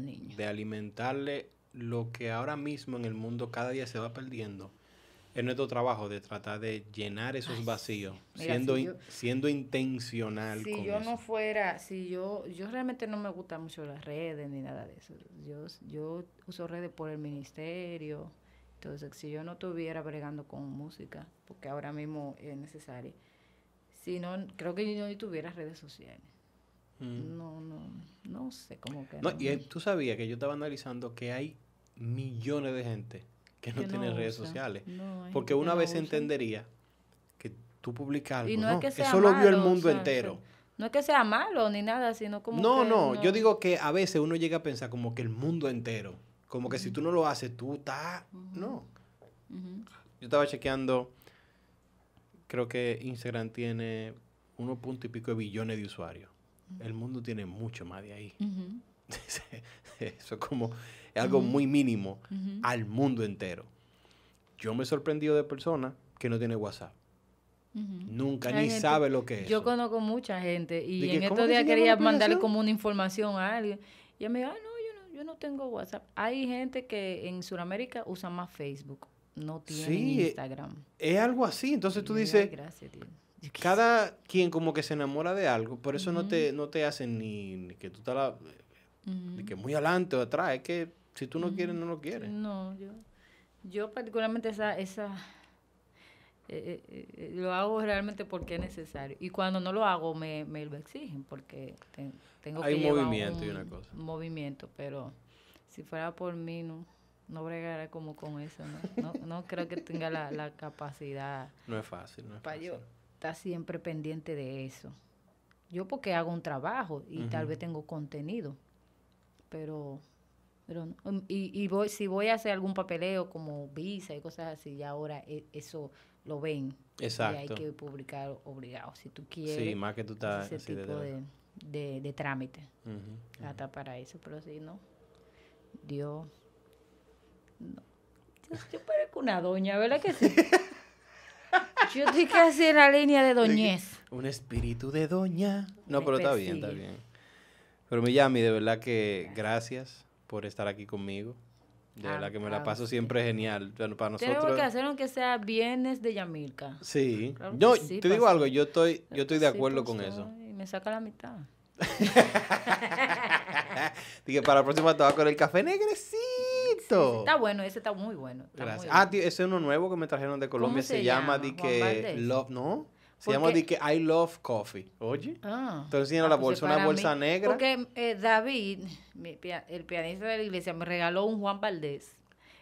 alimentarle lo que ahora mismo en el mundo cada día se va perdiendo es nuestro trabajo de tratar de llenar esos vacíos, siendo, siendo intencional. Si yo no fuera, si yo, yo realmente no me gusta mucho las redes ni nada de eso. Yo, yo uso redes por el ministerio. Entonces, si yo no estuviera bregando con música, porque ahora mismo es necesario, si no, creo que yo no tuviera redes sociales. Mm. No, no, no sé cómo que. no, y tú sabías que yo estaba analizando que hay millones de gente que no, tiene redes sociales. Porque una vez entendería que tú publicas algo, y no, es que sea eso lo vio el mundo entero. no es que sea malo ni nada, sino como No, no, yo digo que a veces uno llega a pensar como que el mundo entero, como que si tú no lo haces, tú estás... No. Yo estaba chequeando, creo que Instagram tiene uno punto y pico de billones de usuarios. El mundo tiene mucho más de ahí. Eso es como algo muy mínimo al mundo entero. Yo me he sorprendido de personas que no tienen WhatsApp. Nunca, ni sabe lo que es. Yo conozco mucha gente y en estos días quería mandarle como una información a alguien. Y me dijo, ah, no yo, no, yo no tengo WhatsApp. Hay gente que en Sudamérica usa más Facebook, no tiene Instagram. Es, algo así, entonces tú dices... gracias, Cada quien como que se enamora de algo, por eso no, te, no te hacen ni, que tú estás la que muy adelante o atrás, es que si tú no quieres, no lo quieres. No, yo, yo particularmente esa, esa eh, eh, eh, lo hago realmente porque es necesario. Y cuando no lo hago, me, me lo exigen porque tengo Hay que movimiento y una cosa. movimiento, pero si fuera por mí, no no como con eso, ¿no? creo que tenga la, capacidad. No es fácil, no siempre pendiente de eso. Yo porque hago un trabajo y tal vez tengo contenido, pero, pero um, y, y, voy, si voy a hacer algún papeleo como visa y cosas así, Y ahora e, eso lo ven. Exacto. Y hay que publicar obligado, si tú quieres. Sí, más que tú estás ese así tipo de, de, trámite. Hasta para eso, pero si no, Dios. Yo, parezco una doña, ¿verdad que sí? Yo estoy casi en la línea de doñez. Un espíritu de doña. No, pero está bien, está bien. Pero Miami, de verdad que gracias por estar aquí conmigo. De ah, verdad que me la paso siempre genial. Bueno, para nosotros. Tenemos que hacer aunque sea bienes de Yamilka Sí. yo te digo algo, yo estoy, yo estoy de acuerdo pues, con eso. Y me saca la mitad. Dije, para la próxima te a con el café negrecito. está bueno, ese está muy bueno. Gracias. ah, tío, ese es uno nuevo que me trajeron de Colombia. Se, llama, llama? di que Love, ¿no? Se llama de que I love coffee. Oye. Ah, Entonces tiene ah, la pues bolsa, una bolsa negra. Porque eh, David, el pianista de la iglesia, me regaló un Juan Valdés.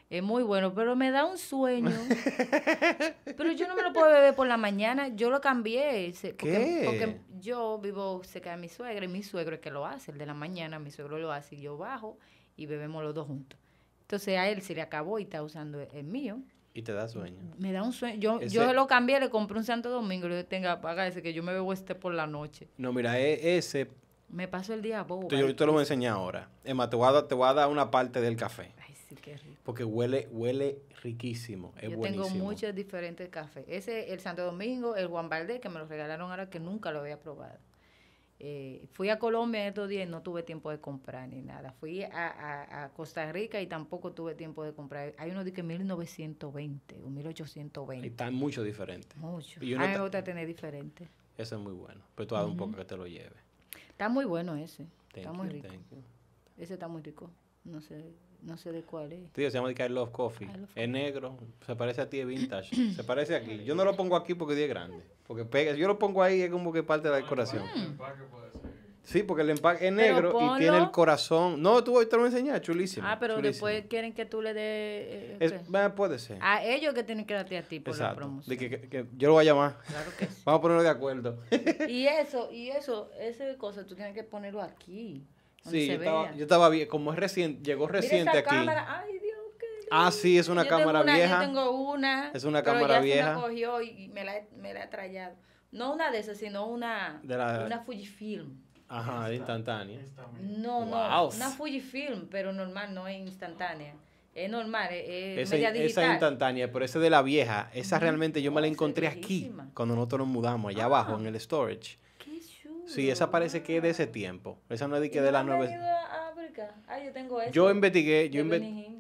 Es muy bueno, pero me da un sueño. pero yo no me lo puedo beber por la mañana. Yo lo cambié. porque, ¿Qué? porque yo vivo cerca de mi suegra y mi suegro es que lo hace, el de la mañana, mi suegro lo hace y yo bajo y bebemos los dos juntos. Entonces a él se le acabó y está usando el mío. Y te da sueño. Me da un sueño. Yo, lo cambié, le compré un Santo Domingo y le dije, tenga, apaga que yo me bebo este por la noche. No, mira, e, ese... Me paso el día bobo. Yo, yo te lo voy a enseñar ahora. Emma, te voy a, te voy a dar una parte del café. Ay, sí, qué rico. Porque huele, huele riquísimo. Es yo tengo muchos diferentes cafés. Ese, el Santo Domingo, el Juan que me lo regalaron ahora, que nunca lo había probado. Eh, fui a Colombia en estos días y no tuve tiempo de comprar ni nada. Fui a, a, Costa Rica y tampoco tuve tiempo de comprar. Hay uno de que 1920 o 1820. Y están mucho diferente. Mucho. Y uno me tener diferente. Ese es muy bueno. Pero tú un poco que te lo lleve. Está muy bueno ese. está muy rico. Ese está muy rico. No sé, no sé de cuál es. Tío, se llama I Love Coffee. es negro, se parece a ti, es vintage. se parece aquí. Yo no lo pongo aquí porque es grande. Porque pega, yo lo pongo ahí, es como que parte de la ah, decoración. Mm. Sí, porque el empaque es negro y tiene el corazón. No, tú te lo voy a enseñar, chulísimo. Ah, pero después quieren que tú le des. Eh, puede ser. A ellos que tienen que darte a ti por la promoción. yo lo voy a llamar. Claro que sí. Vamos a ponerlo de acuerdo. y eso, y eso, esa cosa tú tienes que ponerlo aquí. Sí, yo estaba, bien, como es reciente, llegó reciente Mira aquí. Cámara. ah, sí, es una cámara vieja. Yo tengo una. Es una cámara vieja. cogió y me la, he No una de esas, sino una, una Fujifilm. Ajá, de instantánea. No, no, una Fujifilm, pero normal, no es instantánea. Es normal, es, esa, media digital. Esa instantánea, pero esa de la vieja, esa realmente yo me la oh, encontré aquí, cuando nosotros nos mudamos, allá ah. abajo, en el storage. Sí, esa parece que es de ese tiempo. Esa no es de que de las nueve. Ah, yo tengo eso. Yo investigué, yo investigué.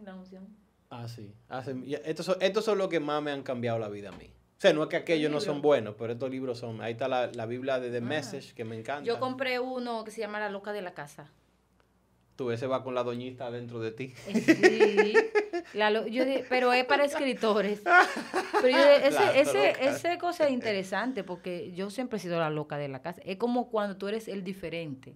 Ah, sí. Ah, estos, son, estos son los que más me han cambiado la vida a mí. O sea, no es que aquellos no son buenos, pero estos libros son. Ahí está la, Biblia de The ah. Message, que me encanta. Yo compré uno que se llama La Loca de la Casa. Tú, ese va con la doñita dentro de ti. Eh, sí. pero es para escritores. Pero ese, ese, cosa es eh, eh. interesante porque yo siempre he sido la loca de la casa. Es como cuando tú eres el diferente.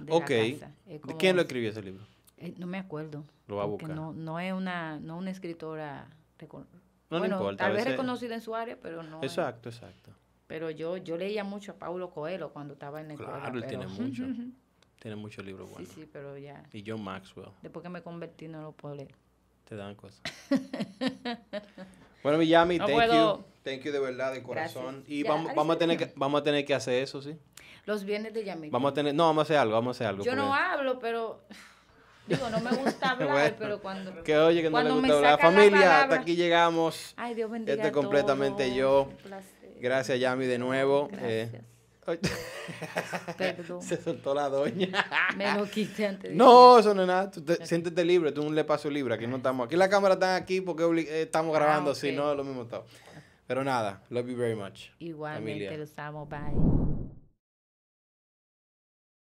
De ok. La casa. ¿Quién lo escribió ese libro? Eh, no me acuerdo. Lo a No, no es una, no una escritora. tal vez reconocida en su área, pero no. Exacto, exacto. Pero yo, yo leía mucho a Paulo Coelho cuando estaba en el Claro, él tiene mucho. tiene muchos libros buenos. Y yo Maxwell. Después que me convertí no lo puedo leer. Te dan cosas. bueno, Miami no thank you. Thank you de verdad, de corazón. Y vamos, vamos, a tener que, vamos a tener que hacer eso, ¿sí? Los bienes de Yami. Vamos a tener, no, vamos a hacer algo, vamos a hacer algo. Yo no hablo, pero... Digo, no me gusta hablar, pero cuando. Que oye, que no le gusta hablar. Familia, hasta aquí llegamos. Ay, Dios bendiga. Este completamente yo. Gracias, Yami, de nuevo. Gracias. Eh, Perdón. Se soltó la doña. Me lo antes. no, eso no es nada. te, siéntete libre, tú un le paso libre. Aquí no estamos. Aquí la cámara está aquí porque eh, estamos ah, grabando, si no, lo mismo Pero nada, love you very much. Igualmente, lo los Bye.